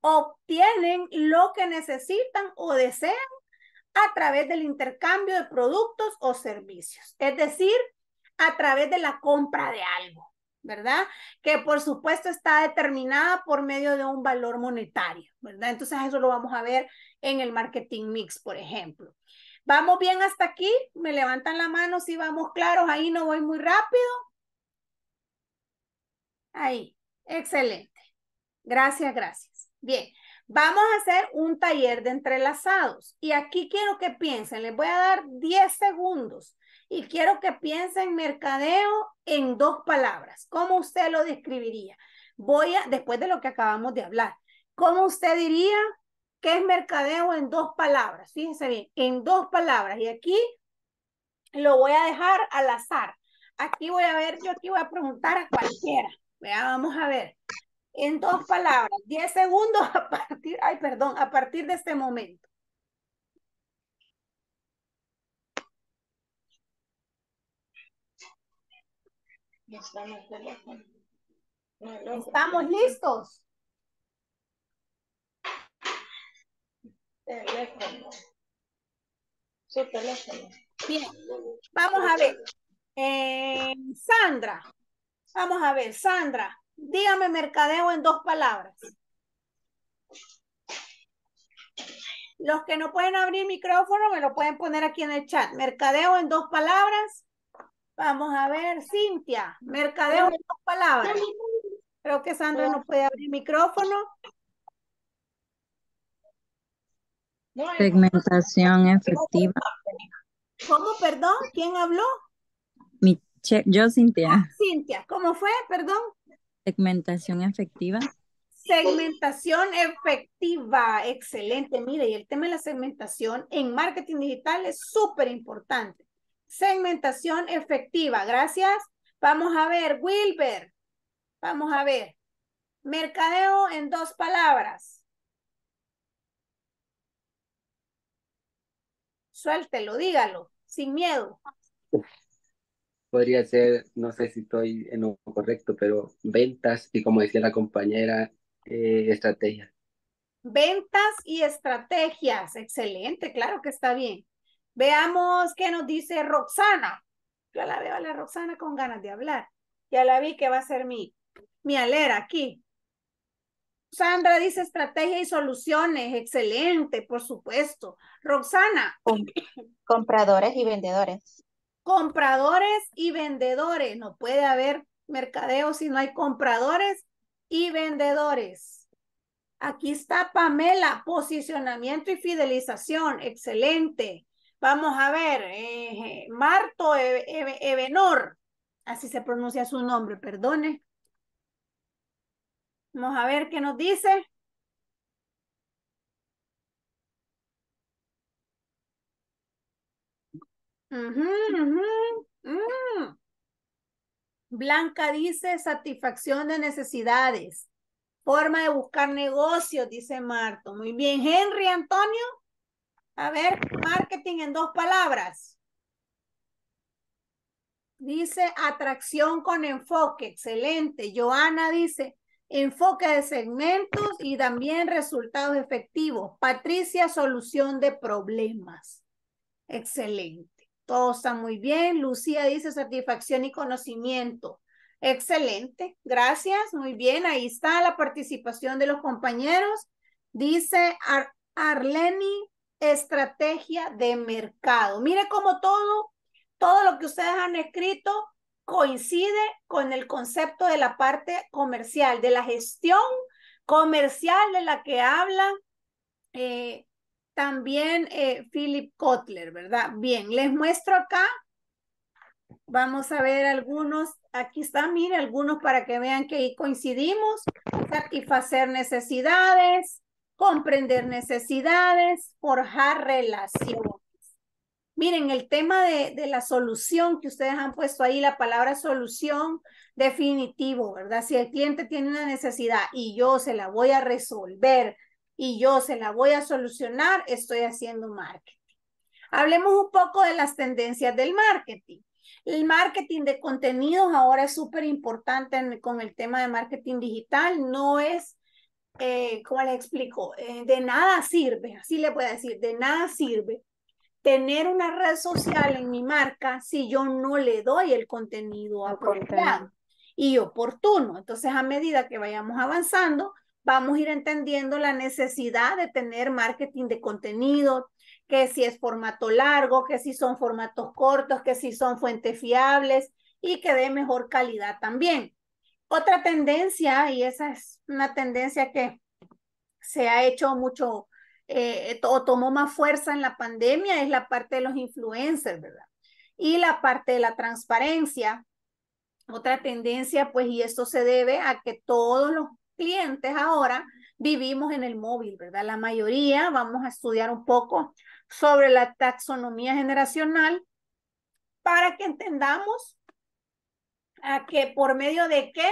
obtienen lo que necesitan o desean a través del intercambio de productos o servicios, es decir, a través de la compra de algo, ¿verdad? Que por supuesto está determinada por medio de un valor monetario, ¿verdad? Entonces eso lo vamos a ver en el marketing mix, por ejemplo. ¿Vamos bien hasta aquí? ¿Me levantan la mano si vamos claros? Ahí no voy muy rápido. Ahí, excelente. Gracias, gracias. Bien, vamos a hacer un taller de entrelazados. Y aquí quiero que piensen, les voy a dar 10 segundos. Y quiero que piensen mercadeo en dos palabras. ¿Cómo usted lo describiría? Voy a, después de lo que acabamos de hablar, ¿cómo usted diría que es mercadeo en dos palabras? Fíjense bien, en dos palabras. Y aquí lo voy a dejar al azar. Aquí voy a ver, yo aquí voy a preguntar a cualquiera. Vea, vamos a ver. En dos palabras, diez segundos a partir, ay, perdón, a partir de este momento. ¿Estamos listos? Teléfono. Su teléfono. Bien, vamos a ver. Eh, Sandra. Vamos a ver, Sandra, dígame mercadeo en dos palabras. Los que no pueden abrir micrófono me lo pueden poner aquí en el chat. Mercadeo en dos palabras. Vamos a ver, Cintia, mercadeo en dos palabras. Creo que Sandra no puede abrir micrófono. Segmentación efectiva. ¿Cómo, perdón? ¿Quién habló? yo, Cintia. Ah, Cintia, ¿cómo fue? Perdón. Segmentación efectiva. Segmentación efectiva, excelente. Mire, y el tema de la segmentación en marketing digital es súper importante. Segmentación efectiva, gracias. Vamos a ver, Wilber. Vamos a ver. Mercadeo en dos palabras. Suéltelo, dígalo, sin miedo podría ser, no sé si estoy en lo correcto, pero ventas y como decía la compañera, eh, estrategias. Ventas y estrategias, excelente, claro que está bien. Veamos qué nos dice Roxana. Yo la veo a la Roxana con ganas de hablar. Ya la vi que va a ser mi, mi alera aquí. Sandra dice estrategia y soluciones. Excelente, por supuesto. Roxana. compradores y vendedores compradores y vendedores. No puede haber mercadeo si no hay compradores y vendedores. Aquí está Pamela, posicionamiento y fidelización. Excelente. Vamos a ver, eh, Marto e, e, Ebenor, así se pronuncia su nombre, perdone. Vamos a ver qué nos dice. Mm. Blanca dice satisfacción de necesidades. Forma de buscar negocios, dice Marto. Muy bien, Henry Antonio. A ver, marketing en dos palabras. Dice atracción con enfoque. Excelente. Joana dice enfoque de segmentos y también resultados efectivos. Patricia, solución de problemas. Excelente. Todo está muy bien. Lucía dice satisfacción y conocimiento. Excelente, gracias, muy bien. Ahí está la participación de los compañeros. Dice Arleni, estrategia de mercado. Mire cómo todo, todo lo que ustedes han escrito coincide con el concepto de la parte comercial, de la gestión comercial de la que habla eh, también eh, Philip Kotler, ¿verdad? Bien, les muestro acá. Vamos a ver algunos. Aquí está, miren, algunos para que vean que ahí coincidimos. Satisfacer necesidades, comprender necesidades, forjar relaciones. Miren, el tema de, de, la solución que ustedes han puesto ahí, la palabra solución definitivo, ¿verdad? Si el cliente tiene una necesidad y yo se la voy a resolver y yo se la voy a solucionar, estoy haciendo marketing. Hablemos un poco de las tendencias del marketing. El marketing de contenidos ahora es súper importante con el tema de marketing digital. No es, eh, ¿cómo les explico? Eh, de nada sirve, así le voy a decir, de nada sirve tener una red social en mi marca si yo no le doy el contenido apropiado y oportuno. Entonces, a medida que vayamos avanzando, vamos a ir entendiendo la necesidad de tener marketing de contenido, que si es formato largo, que si son formatos cortos, que si son fuentes fiables y que de mejor calidad también. Otra tendencia, y esa es una tendencia que se ha hecho mucho eh, o tomó más fuerza en la pandemia, es la parte de los influencers, ¿verdad? Y la parte de la transparencia. Otra tendencia, pues, y esto se debe a que todos los clientes ahora vivimos en el móvil, ¿verdad? La mayoría vamos a estudiar un poco sobre la taxonomía generacional para que entendamos a que por medio de qué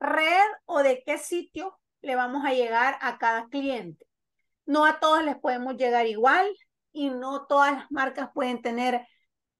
red o de qué sitio le vamos a llegar a cada cliente. No a todos les podemos llegar igual y no todas las marcas pueden tener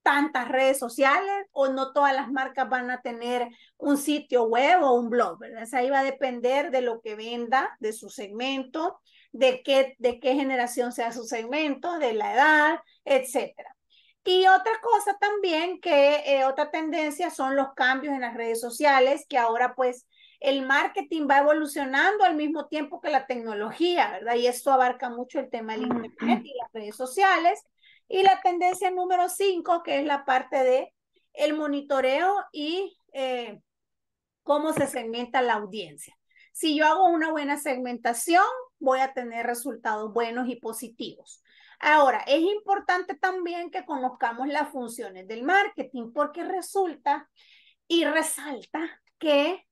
tantas redes sociales o no todas las marcas van a tener un sitio web o un blog, ¿verdad? O sea, ahí va a depender de lo que venda, de su segmento, de qué, de qué generación sea su segmento, de la edad, etcétera. Y otra cosa también que eh, otra tendencia son los cambios en las redes sociales, que ahora pues el marketing va evolucionando al mismo tiempo que la tecnología, ¿verdad? Y esto abarca mucho el tema del Internet y las redes sociales. Y la tendencia número cinco, que es la parte de el monitoreo y eh, cómo se segmenta la audiencia. Si yo hago una buena segmentación, voy a tener resultados buenos y positivos. Ahora, es importante también que conozcamos las funciones del marketing porque resulta y resalta que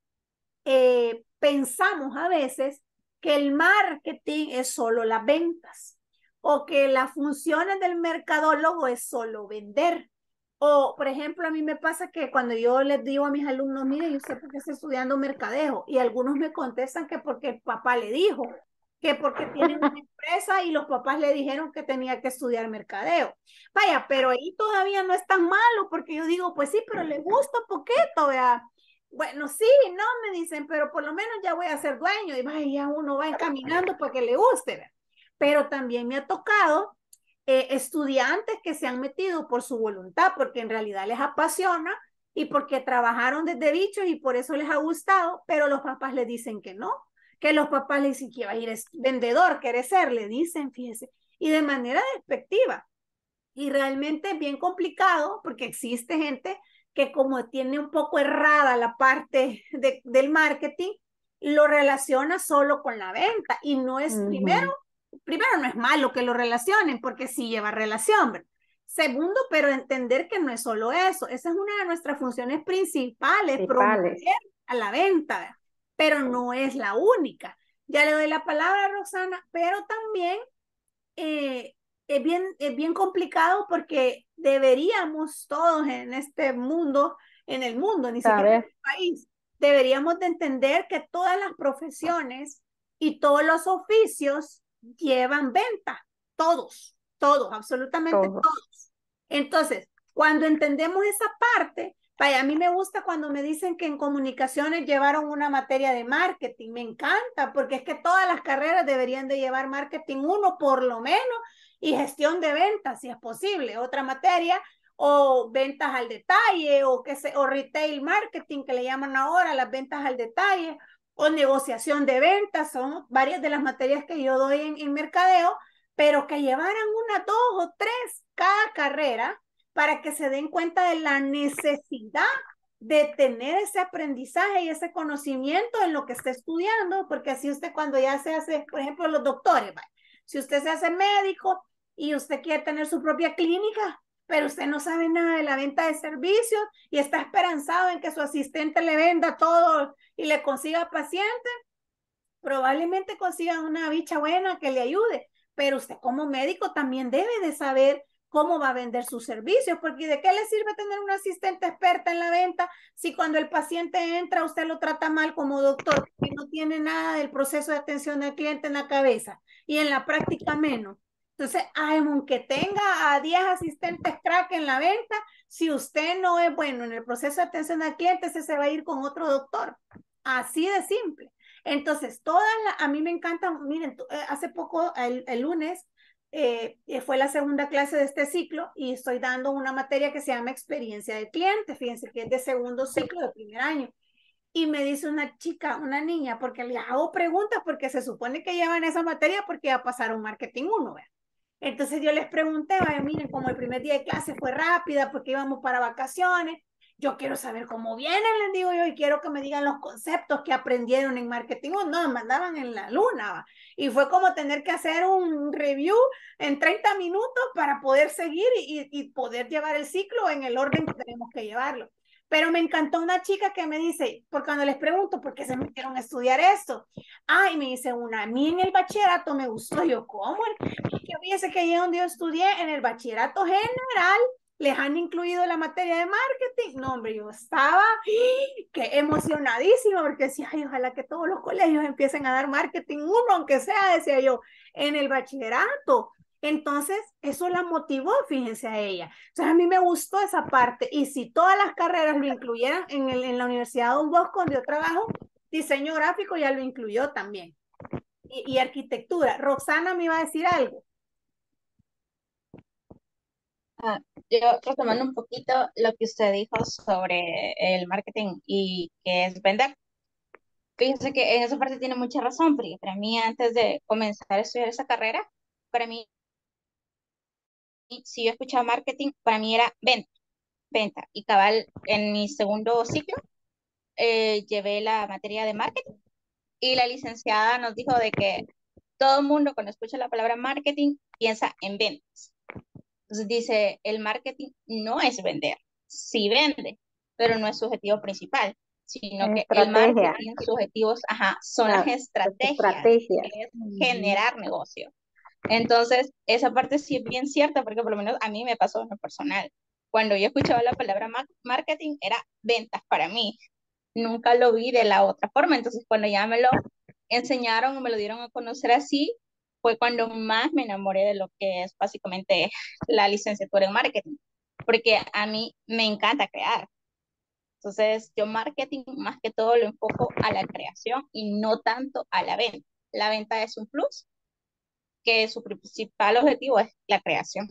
eh, pensamos a veces que el marketing es solo las ventas o que las funciones del mercadólogo es solo vender. O, por ejemplo, a mí me pasa que cuando yo les digo a mis alumnos, mire, yo sé por qué estoy estudiando mercadeo. y algunos me contestan que porque el papá le dijo, que porque tienen una empresa y los papás le dijeron que tenía que estudiar mercadeo. Vaya, pero ahí todavía no es tan malo, porque yo digo, pues sí, pero le gusta un poquito, vea. Bueno, sí, no, me dicen, pero por lo menos ya voy a ser dueño, y vaya, uno va encaminando porque le guste, pero también me ha tocado eh, estudiantes que se han metido por su voluntad, porque en realidad les apasiona y porque trabajaron desde bichos y por eso les ha gustado, pero los papás les dicen que no, que los papás les dicen que va a ir vendedor, quiere ser, le dicen, fíjese, y de manera despectiva. Y realmente es bien complicado porque existe gente que como tiene un poco errada la parte del marketing, lo relaciona solo con la venta y no es primero primero no es malo que lo relacionen, porque sí lleva relación. Segundo, pero entender que no es solo eso. Esa es una de nuestras funciones principales, a la venta, pero no es la única. Ya le doy la palabra a Rosana, pero también eh, es, bien, es bien complicado porque deberíamos todos en este mundo, en el mundo, ni siquiera en el este país, deberíamos de entender que todas las profesiones y todos los oficios llevan venta, todos, todos, absolutamente todos. Entonces, cuando entendemos esa parte, vaya, a mí me gusta cuando me dicen que en comunicaciones llevaron una materia de marketing, me encanta, porque es que todas las carreras deberían de llevar marketing uno por lo menos y gestión de ventas, si es posible, otra materia o ventas al detalle o que se, o retail marketing que le llaman ahora las ventas al detalle o negociación de ventas, son varias de las materias que yo doy en, mercadeo, pero que llevaran una, dos o tres cada carrera para que se den cuenta de la necesidad de tener ese aprendizaje y ese conocimiento en lo que está estudiando, porque así usted cuando ya se hace, por ejemplo, los doctores, si usted se hace médico y usted quiere tener su propia clínica, pero usted no sabe nada de la venta de servicios y está esperanzado en que su asistente le venda todo y le consiga paciente. probablemente consiga una bicha buena que le ayude, pero usted como médico también debe de saber cómo va a vender sus servicios, porque ¿de qué le sirve tener una asistente experta en la venta si cuando el paciente entra usted lo trata mal como doctor, y no tiene nada del proceso de atención al cliente en la cabeza y en la práctica menos? Entonces, aunque tenga a 10 asistentes crack en la venta, si usted no es bueno en el proceso de atención al cliente, ese se va a ir con otro doctor. Así de simple. Entonces, todas a mí me encanta, miren, eh, hace poco, el, lunes, eh, eh, fue la segunda clase de este ciclo y estoy dando una materia que se llama experiencia del cliente, fíjense que es de segundo ciclo de primer año. Y me dice una chica, una niña, porque le hago preguntas porque se supone que llevan esa materia porque ya pasaron marketing uno, ¿verdad? Entonces yo les pregunté, miren, como el primer día de clase fue rápida porque pues, íbamos para vacaciones, yo quiero saber cómo vienen, les digo yo, y quiero que me digan los conceptos que aprendieron en marketing. No, mandaban en la luna. Y fue como tener que hacer un review en 30 minutos para poder seguir y poder llevar el ciclo en el orden que tenemos que llevarlo. Pero me encantó una chica que me dice, porque cuando les pregunto por qué se metieron a estudiar esto, ay, me dice una, a mí en el bachillerato me gustó, yo, ¿cómo? Y que hubiese que allí donde yo estudié, en el bachillerato general, les han incluido la materia de marketing. No, hombre, yo estaba que emocionadísima porque decía, ay, ojalá que todos los colegios empiecen a dar marketing, uno aunque sea, decía yo, en el bachillerato. Entonces, eso la motivó, fíjense a ella. Entonces, a mí me gustó esa parte. Y si todas las carreras lo incluyeran en, el, en la Universidad de Don Bosco, donde yo trabajo, diseño gráfico ya lo incluyó también. Y, arquitectura. Roxana me iba a decir algo. Ah, yo retomando un poquito lo que usted dijo sobre el marketing y que es vender. Fíjense que en esa parte tiene mucha razón, porque para mí antes de comenzar a estudiar esa carrera, para mí si yo escuchaba marketing, para mí era venta, venta. Y cabal, en mi segundo ciclo, eh, llevé la materia de marketing y la licenciada nos dijo de que todo el mundo cuando escucha la palabra marketing piensa en ventas. dice, el marketing no es vender, sí vende, pero no es su objetivo principal, sino que el marketing, sus objetivos ajá, son ah, las estrategias, generar negocio. Entonces, esa parte sí es bien cierta, porque por lo menos a mí me pasó en lo personal. Cuando yo escuchaba la palabra marketing, era ventas para mí. Nunca lo vi de la otra forma. Entonces, cuando ya me lo enseñaron o me lo dieron a conocer así, fue cuando más me enamoré de lo que es básicamente la licenciatura en marketing, porque a mí me encanta crear. Entonces, yo marketing más que todo lo enfoco a la creación y no tanto a la venta. La venta es un plus, que su principal objetivo es la creación.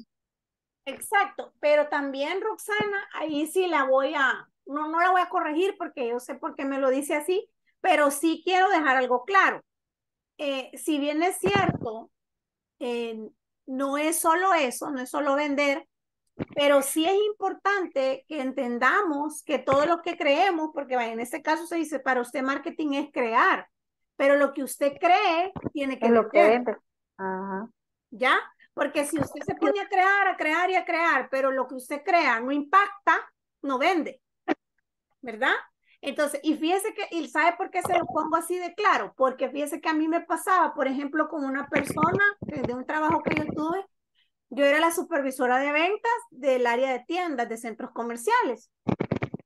Exacto, pero también Roxana, ahí sí la voy a, no, no la voy a corregir porque yo sé por qué me lo dice así, pero sí quiero dejar algo claro. Eh, si bien es cierto, eh, no es solo eso, no es solo vender, pero sí es importante que entendamos que todo lo que creemos, porque en este caso se dice, para usted marketing es crear, pero lo que usted cree tiene que lo que Ajá. ¿Ya? Porque si usted se pone a crear, a crear y a crear, pero lo que usted crea no impacta, no vende. ¿Verdad? Entonces, y fíjese que, y ¿sabe por qué se lo pongo así de claro? Porque fíjese que a mí me pasaba, por ejemplo, con una persona de un trabajo que yo tuve, yo era la supervisora de ventas del área de tiendas, de centros comerciales.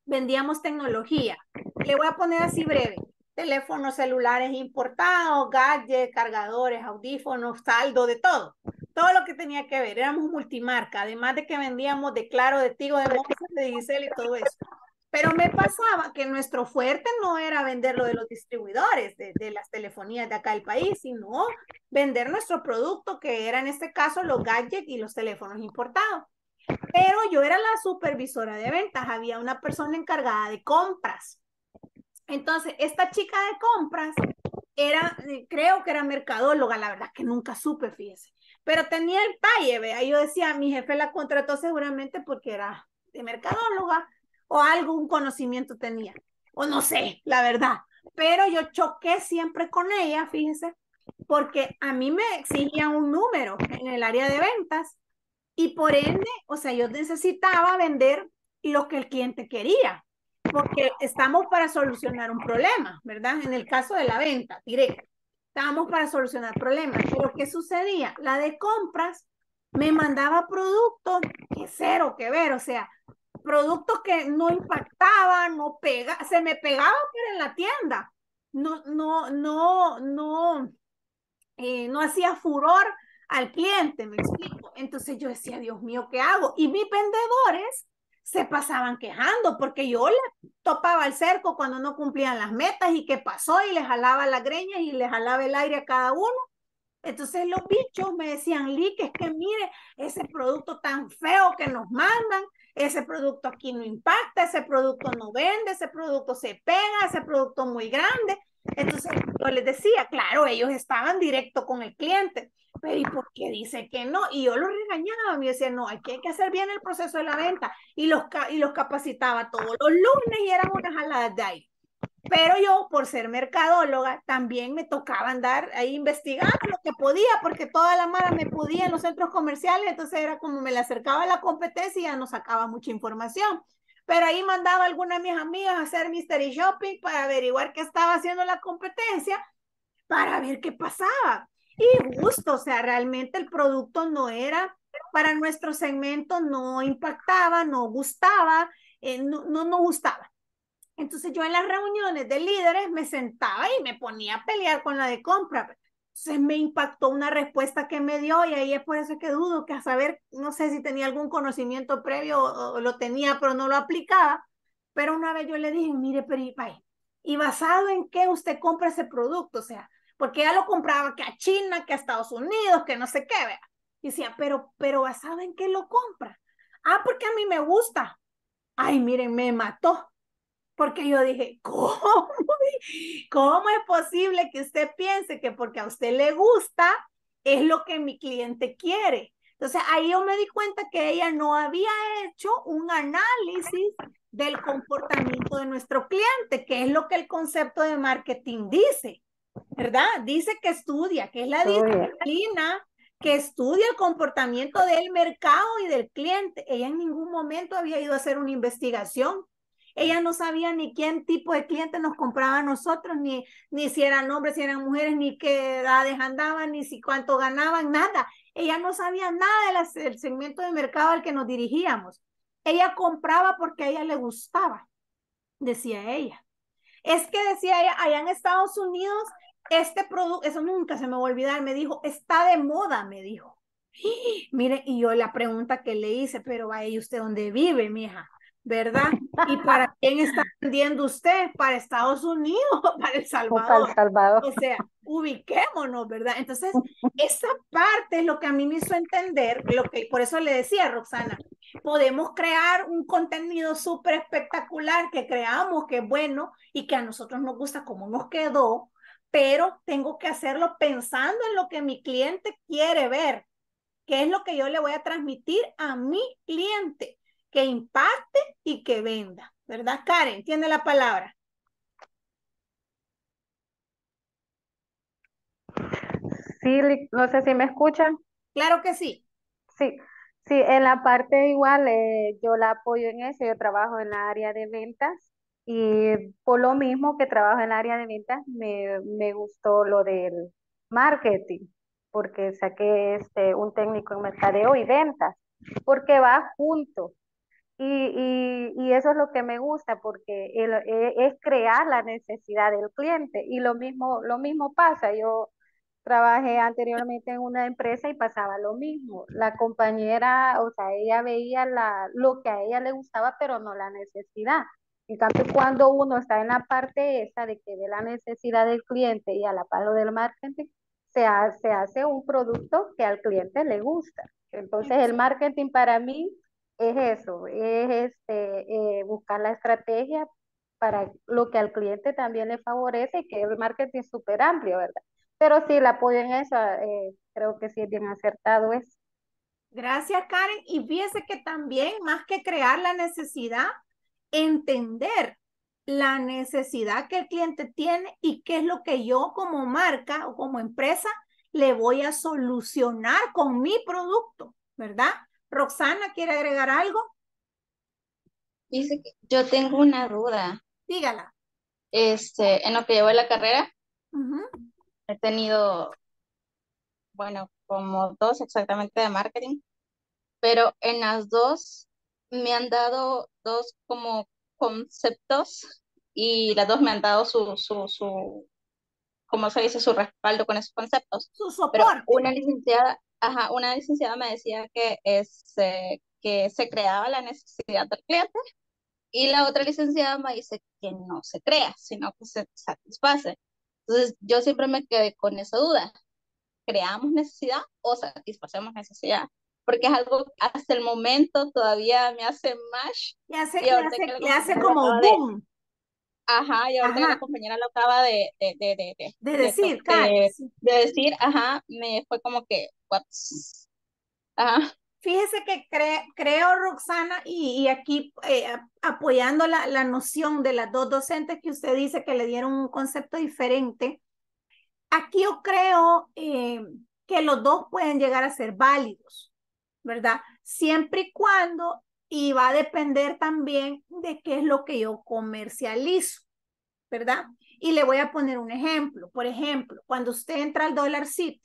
Vendíamos tecnología. Le voy a poner así breve teléfonos celulares importados, gadgets, cargadores, audífonos, saldo, de todo. Todo lo que tenía que ver. Éramos multimarca, además de que vendíamos de Claro, de Tigo, de Movistar, de y todo eso. Pero me pasaba que nuestro fuerte no era vender lo de los distribuidores de, de las telefonías de acá del país, sino vender nuestro producto, que era en este caso los gadgets y los teléfonos importados. Pero yo era la supervisora de ventas, había una persona encargada de compras entonces, esta chica de compras era, eh, creo que era mercadóloga, la verdad que nunca supe, fíjese, pero tenía el talle, vea, yo decía, mi jefe la contrató seguramente porque era de mercadóloga o algún conocimiento tenía, o no sé, la verdad, pero yo choqué siempre con ella, fíjese, porque a mí me exigían un número en el área de ventas y por ende, o sea, yo necesitaba vender lo que el cliente quería porque estamos para solucionar un problema, ¿verdad? En el caso de la venta directa, Estamos para solucionar problemas. Pero ¿qué sucedía? La de compras me mandaba productos que cero que ver, o sea, productos que no impactaban, no pega, se me pegaban pero en la tienda. No, no, no, no, eh, no hacía furor al cliente, me explico. Entonces yo decía, Dios mío, ¿qué hago? Y mis vendedores se pasaban quejando porque yo les topaba el cerco cuando no cumplían las metas y qué pasó y les jalaba la greña y les jalaba el aire a cada uno. Entonces los bichos me decían, Lick, es que mire, ese producto tan feo que nos mandan, ese producto aquí no impacta, ese producto no vende, ese producto se pega, ese producto muy grande. Entonces yo les decía, claro, ellos estaban directo con el cliente, pero ¿y por qué dice que no? Y yo los regañaba, me decía, no, aquí hay que hacer bien el proceso de la venta y los, y los capacitaba todos los lunes y eran unas aladas de ahí. Pero yo, por ser mercadóloga, también me tocaba andar ahí investigando lo que podía, porque toda la mara me podía en los centros comerciales, entonces era como me le acercaba la competencia y ya no sacaba mucha información pero ahí mandaba a alguna de mis amigas a hacer mystery shopping para averiguar qué estaba haciendo la competencia, para ver qué pasaba. Y justo, o sea, realmente el producto no era para nuestro segmento, no impactaba, no gustaba, eh, no, nos gustaba. Entonces yo en las reuniones de líderes me sentaba y me ponía a pelear con la de compra se me impactó una respuesta que me dio y ahí es por eso que dudo que a saber, no sé si tenía algún conocimiento previo o, lo tenía pero no lo aplicaba, pero una vez yo le dije, mire, pero y, y basado en qué usted compra ese producto, o sea, porque ya lo compraba que a China, que a Estados Unidos, que no sé qué, vea. Y decía, pero, pero basado en qué lo compra. Ah, porque a mí me gusta. Ay, miren, me mató porque yo dije, ¿cómo? ¿Cómo es posible que usted piense que porque a usted le gusta es lo que mi cliente quiere? Entonces ahí yo me di cuenta que ella no había hecho un análisis del comportamiento de nuestro cliente, que es lo que el concepto de marketing dice, ¿verdad? Dice que estudia, que es la oh, disciplina que estudia el comportamiento del mercado y del cliente. Ella en ningún momento había ido a hacer una investigación ella no sabía ni quién tipo de cliente nos compraba a nosotros, ni, ni si eran hombres, si eran mujeres, ni qué edades andaban, ni si cuánto ganaban, nada. Ella no sabía nada del segmento de mercado al que nos dirigíamos. Ella compraba porque a ella le gustaba, decía ella. Es que decía ella, allá en Estados Unidos, este producto, eso nunca se me va a olvidar, me dijo, está de moda, me dijo. Mire, y yo la pregunta que le hice, pero vaya, usted dónde vive, mija? ¿verdad? ¿Y para quién está vendiendo usted? ¿Para Estados Unidos o para El Salvador? O para El Salvador. sea, ubiquémonos, ¿verdad? Entonces, esa parte es lo que a mí me hizo entender, lo que, por eso le decía Roxana, podemos crear un contenido súper espectacular que creamos que es bueno y que a nosotros nos gusta como nos quedó, pero tengo que hacerlo pensando en lo que mi cliente quiere ver, qué es lo que yo le voy a transmitir a mi cliente que impacte y que venda, ¿verdad, Karen? Tiene la palabra. Sí, no sé si me escuchan. Claro que sí. Sí, sí, en la parte igual eh, yo la apoyo en eso, yo trabajo en la área de ventas y por lo mismo que trabajo en el área de ventas me, gustó lo del marketing, porque saqué este, un técnico en mercadeo y ventas, porque va junto. Y, eso es lo que me gusta porque e, es crear la necesidad del cliente y lo mismo, lo mismo pasa. Yo trabajé anteriormente en una empresa y pasaba lo mismo. La compañera, o sea, ella veía la, lo que a ella le gustaba, pero no la necesidad. En cambio, cuando uno está en la parte esa de que ve la necesidad del cliente y a la palo del marketing, se hace un producto que al cliente le gusta. Entonces, el marketing para mí es eso, es este, eh, buscar la estrategia para lo que al cliente también le favorece, y que el marketing es súper amplio, ¿verdad? Pero sí, el apoyo en eso, eh, creo que sí es bien acertado eso. Gracias, Karen. Y fíjese que también, más que crear la necesidad, entender la necesidad que el cliente tiene y qué es lo que yo como marca o como empresa le voy a solucionar con mi producto, ¿verdad? Roxana, ¿quiere agregar algo? Dice que yo tengo una duda. Dígala. Este, en lo que llevo la carrera, he tenido, bueno, como dos exactamente de marketing, pero en las dos me han dado dos como conceptos y las dos me han dado su, su, su se dice, su respaldo con esos conceptos. Su soporte. Pero una licenciada, ajá, una licenciada me decía que, es, este, que se creaba la necesidad del cliente y la otra licenciada me dice que no se crea, sino que se satisface. Entonces yo siempre me quedé con esa duda. ¿Creamos necesidad o satisfacemos necesidad? Porque es algo que hasta el momento todavía me hace más. Me hace, y hace como boom. ajá, y ahorita la compañera lo acaba de, de, de, de, decir, este, de, decir, ajá, me fue como que Fíjese que creo, Roxana, y, aquí eh, apoyando la, noción de las dos docentes que usted dice que le dieron un concepto diferente, aquí yo creo eh, que los dos pueden llegar a ser válidos, ¿verdad? Siempre y cuando, y va a depender también de qué es lo que yo comercializo, ¿verdad? Y le voy a poner un ejemplo. Por ejemplo, cuando usted entra al Dollar City,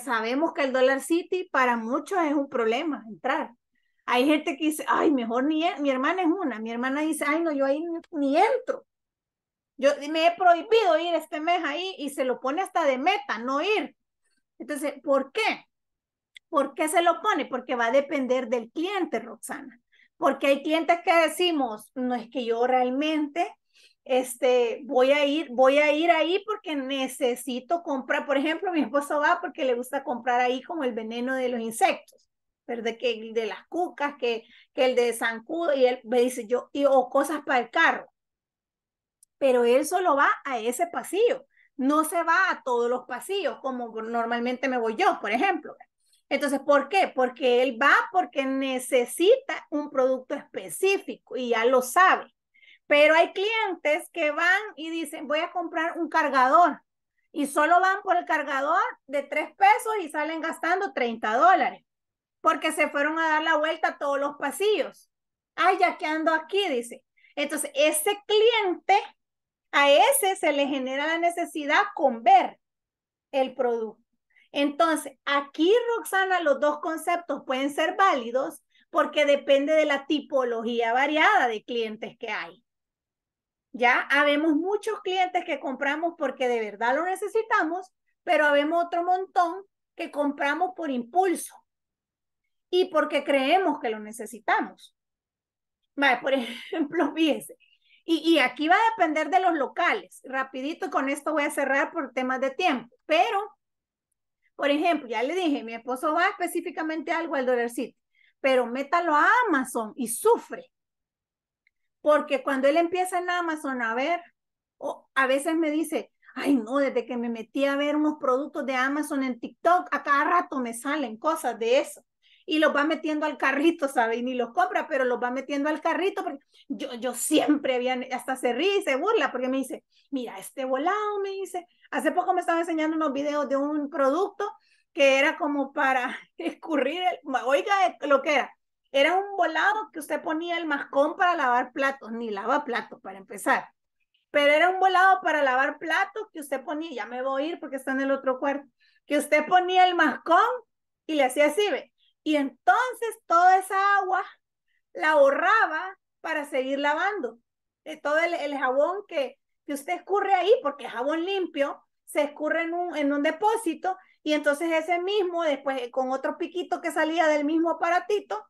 sabemos que el Dollar City para muchos es un problema entrar. Hay gente que dice, ay, mejor ni e-". mi hermana es una, mi hermana dice, ay, no, yo ahí ni entro. Yo me he prohibido ir este mes ahí y se lo pone hasta de meta, no ir. Entonces, ¿por qué? ¿Por qué se lo pone? Porque va a depender del cliente, Roxana. Porque hay clientes que decimos, no es que yo realmente este, voy a ir, voy a ir ahí porque necesito comprar, por ejemplo, mi esposo va porque le gusta comprar ahí como el veneno de los insectos, ¿verdad? Que el de las cucas, que, que el de zancudo, y él me dice yo, y, o cosas para el carro. Pero él solo va a ese pasillo, no se va a todos los pasillos como normalmente me voy yo, por ejemplo. Entonces, ¿por qué? Porque él va porque necesita un producto específico y ya lo sabe. Pero hay clientes que van y dicen, voy a comprar un cargador y solo van por el cargador de tres pesos y salen gastando 30 dólares porque se fueron a dar la vuelta a todos los pasillos. Ay, ya que ando aquí, dice. Entonces, ese cliente, a ese se le genera la necesidad con ver el producto. Entonces, aquí, Roxana, los dos conceptos pueden ser válidos porque depende de la tipología variada de clientes que hay. Ya habemos muchos clientes que compramos porque de verdad lo necesitamos, pero habemos otro montón que compramos por impulso y porque creemos que lo necesitamos. Vale, por ejemplo, fíjense, y, aquí va a depender de los locales. Rapidito, con esto voy a cerrar por temas de tiempo. Pero, por ejemplo, ya le dije, mi esposo va específicamente algo al Dollar City, pero métalo a Amazon y sufre. Porque cuando él empieza en Amazon a ver, o a veces me dice, ay no, desde que me metí a ver unos productos de Amazon en TikTok, a cada rato me salen cosas de eso. Y los va metiendo al carrito, ¿sabes? Y ni los compra, pero los va metiendo al carrito. yo, yo siempre había, hasta se ríe y se burla, porque me dice, mira, este volado, me dice. Hace poco me estaba enseñando unos videos de un producto que era como para escurrir, el, oiga lo que era, era un volado que usted ponía el mascón para lavar platos, ni lava platos para empezar. Pero era un volado para lavar platos que usted ponía, ya me voy a ir porque está en el otro cuarto, que usted ponía el mascón y le hacía así, ve. Y entonces toda esa agua la ahorraba para seguir lavando. Eh, todo el, jabón que, que usted escurre ahí, porque es jabón limpio, se escurre en un, en un depósito y entonces ese mismo, después con otro piquito que salía del mismo aparatito,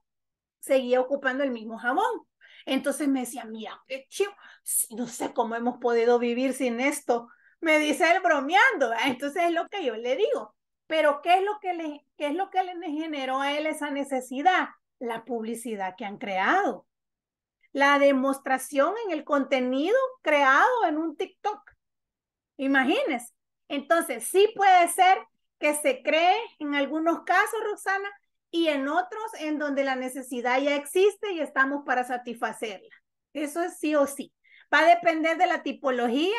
seguía ocupando el mismo jabón. Entonces me decía, mira, qué chido. no sé cómo hemos podido vivir sin esto. Me dice él bromeando, entonces es lo que yo le digo. Pero ¿qué es lo que le, qué es lo que le generó a él esa necesidad? La publicidad que han creado. La demostración en el contenido creado en un TikTok. Imagínense. Entonces, sí puede ser que se cree en algunos casos, Roxana, y en otros en donde la necesidad ya existe y estamos para satisfacerla. Eso es sí o sí. Va a depender de la tipología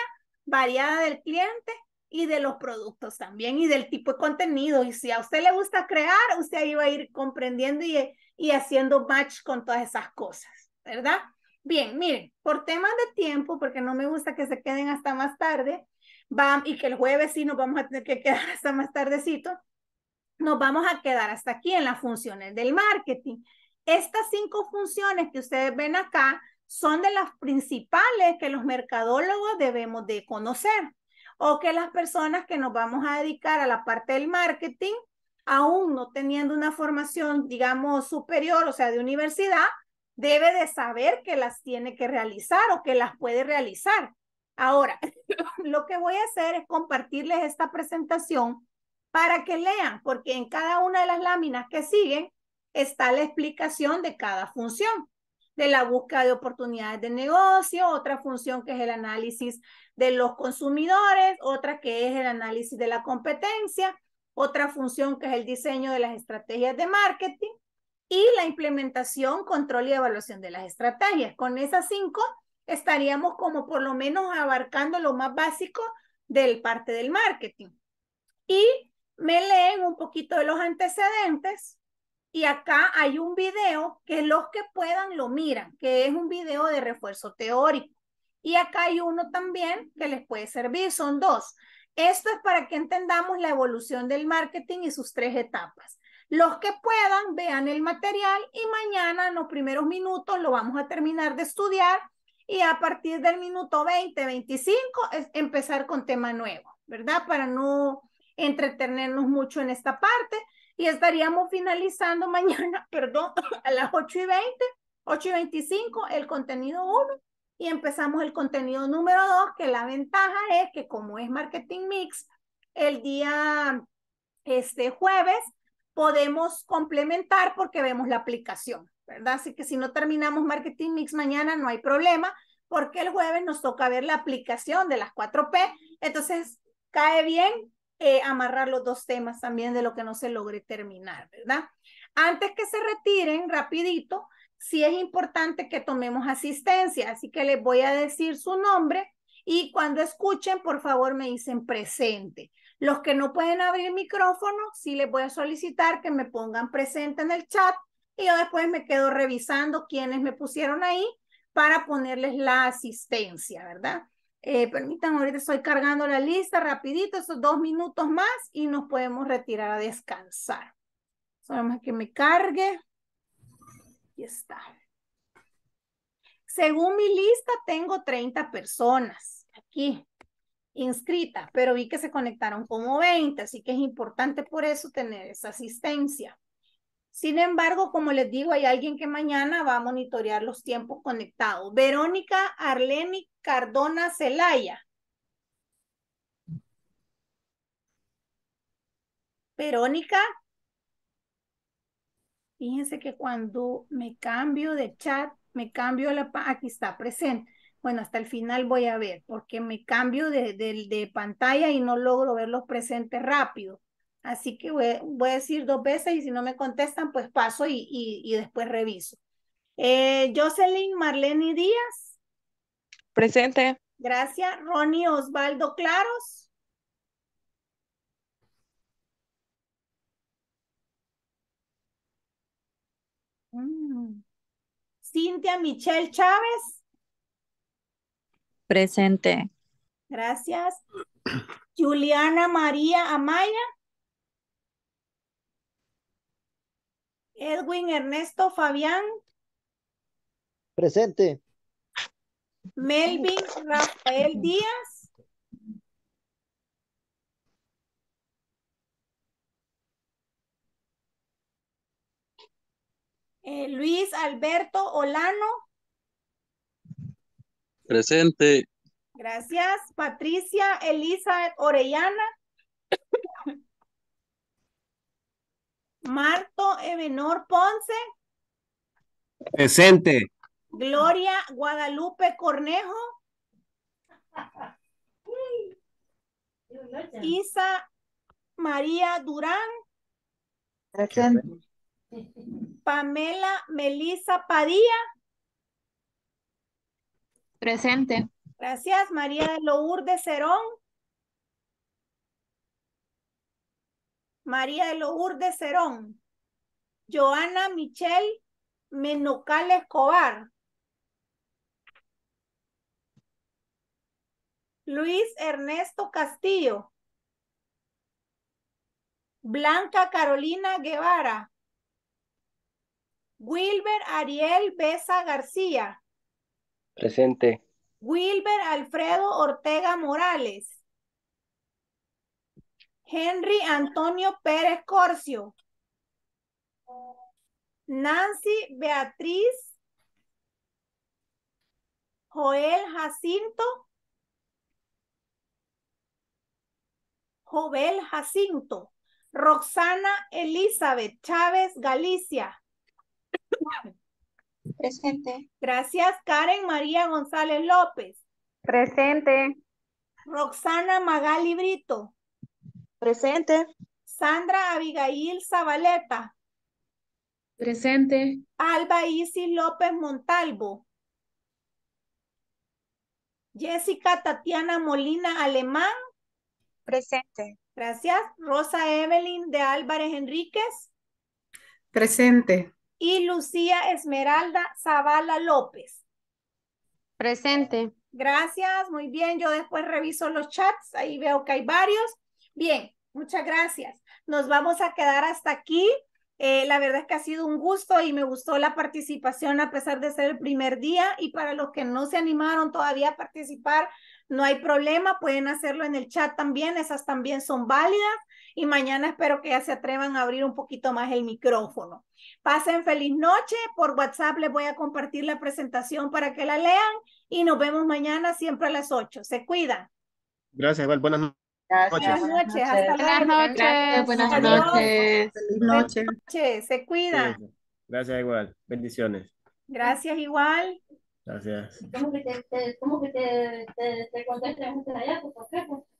variada del cliente y de los productos también y del tipo de contenido. Y si a usted le gusta crear, usted ahí va a ir comprendiendo y, y haciendo match con todas esas cosas, ¿verdad? Bien, miren, por temas de tiempo, porque no me gusta que se queden hasta más tarde, va y que el jueves sí nos vamos a tener que quedar hasta más tardecito, nos vamos a quedar hasta aquí en las funciones del marketing. Estas cinco funciones que ustedes ven acá son de las principales que los mercadólogos debemos de conocer o que las personas que nos vamos a dedicar a la parte del marketing, aún no teniendo una formación, digamos, superior, o sea, de universidad, debe de saber que las tiene que realizar o que las puede realizar. Ahora, lo que voy a hacer es compartirles esta presentación para que lean, porque en cada una de las láminas que siguen está la explicación de cada función, de la búsqueda de oportunidades de negocio, otra función que es el análisis de los consumidores, otra que es el análisis de la competencia, otra función que es el diseño de las estrategias de marketing y la implementación, control y evaluación de las estrategias. Con esas cinco estaríamos como por lo menos abarcando lo más básico del parte del marketing. Y me leen un poquito de los antecedentes y acá hay un video que los que puedan lo miran, que es un video de refuerzo teórico. Y acá hay uno también que les puede servir, son dos. Esto es para que entendamos la evolución del marketing y sus tres etapas. Los que puedan, vean el material y mañana en los primeros minutos lo vamos a terminar de estudiar y a partir del minuto 20, 25, es empezar con tema nuevo, ¿verdad? Para no entretenernos mucho en esta parte y estaríamos finalizando mañana, perdón, a las 8 y 20, 8 y 25 el contenido 1 y empezamos el contenido número 2, que la ventaja es que como es marketing mix, el día este jueves podemos complementar porque vemos la aplicación, ¿verdad? Así que si no terminamos marketing mix mañana no hay problema porque el jueves nos toca ver la aplicación de las 4P, entonces cae bien eh, amarrar los dos temas también de lo que no se logre terminar, ¿verdad? Antes que se retiren, rapidito, sí es importante que tomemos asistencia, así que les voy a decir su nombre y cuando escuchen, por favor, me dicen presente. Los que no pueden abrir micrófono, sí les voy a solicitar que me pongan presente en el chat y yo después me quedo revisando quiénes me pusieron ahí para ponerles la asistencia, ¿verdad? Eh, permitan, ahorita estoy cargando la lista rapidito, esos dos minutos más y nos podemos retirar a descansar. Solo más que me cargue. Y está. Según mi lista, tengo 30 personas aquí inscritas, pero vi que se conectaron como 20, así que es importante por eso tener esa asistencia. Sin embargo, como les digo, hay alguien que mañana va a monitorear los tiempos conectados. Verónica Arleni Cardona Celaya. Verónica, fíjense que cuando me cambio de chat, me cambio la, aquí está presente. Bueno, hasta el final voy a ver, porque me cambio de, de pantalla y no logro ver los presentes rápido. Así que voy, a decir dos veces y si no me contestan, pues paso y, y, después reviso. Eh, Jocelyn Marlene Díaz. Presente. Gracias. Ronnie Osvaldo Claros. Mm. Cintia Michelle Chávez. Presente. Gracias. Juliana María Amaya. Edwin Ernesto Fabián. Presente. Melvin Rafael Díaz. Eh, Luis Alberto Olano. Presente. Gracias. Patricia Elisa Orellana. Marto Ebenor Ponce. Presente. Gloria Guadalupe Cornejo. Isa María Durán. Presente. Pamela Melisa Padilla. Presente. Gracias, María Lourdes Cerón. María de Lourdes Cerón, Joana Michelle Menocal Escobar, Luis Ernesto Castillo, Blanca Carolina Guevara, Wilber Ariel Besa García. Presente. Wilber Alfredo Ortega Morales. Henry Antonio Pérez Corcio. Nancy Beatriz. Joel Jacinto. Joel Jacinto. Roxana Elizabeth Chávez Galicia. Presente. Gracias, Karen María González López. Presente. Roxana Magali Brito. Presente. Sandra Abigail Zabaleta. Presente. Alba Isis López Montalvo. Jessica Tatiana Molina Alemán. Presente. Gracias. Rosa Evelyn de Álvarez Enríquez. Presente. Y Lucía Esmeralda Zavala López. Presente. Gracias, muy bien. Yo después reviso los chats, ahí veo que hay varios. Bien, Muchas gracias. Nos vamos a quedar hasta aquí. Eh, la verdad es que ha sido un gusto y me gustó la participación a pesar de ser el primer día y para los que no se animaron todavía a participar, no hay problema, pueden hacerlo en el chat también, esas también son válidas y mañana espero que ya se atrevan a abrir un poquito más el micrófono. Pasen feliz noche, por WhatsApp les voy a compartir la presentación para que la lean y nos vemos mañana siempre a las 8. Se cuidan. Gracias, Val. buenas noches. Buenas noches. Hasta buenas Noches. Buenas noches. Buenas noches. noches. Se cuidan. gracias igual. Bendiciones. Gracias igual. Gracias. ¿Cómo que te, te, cómo que te, allá? ¿Por qué?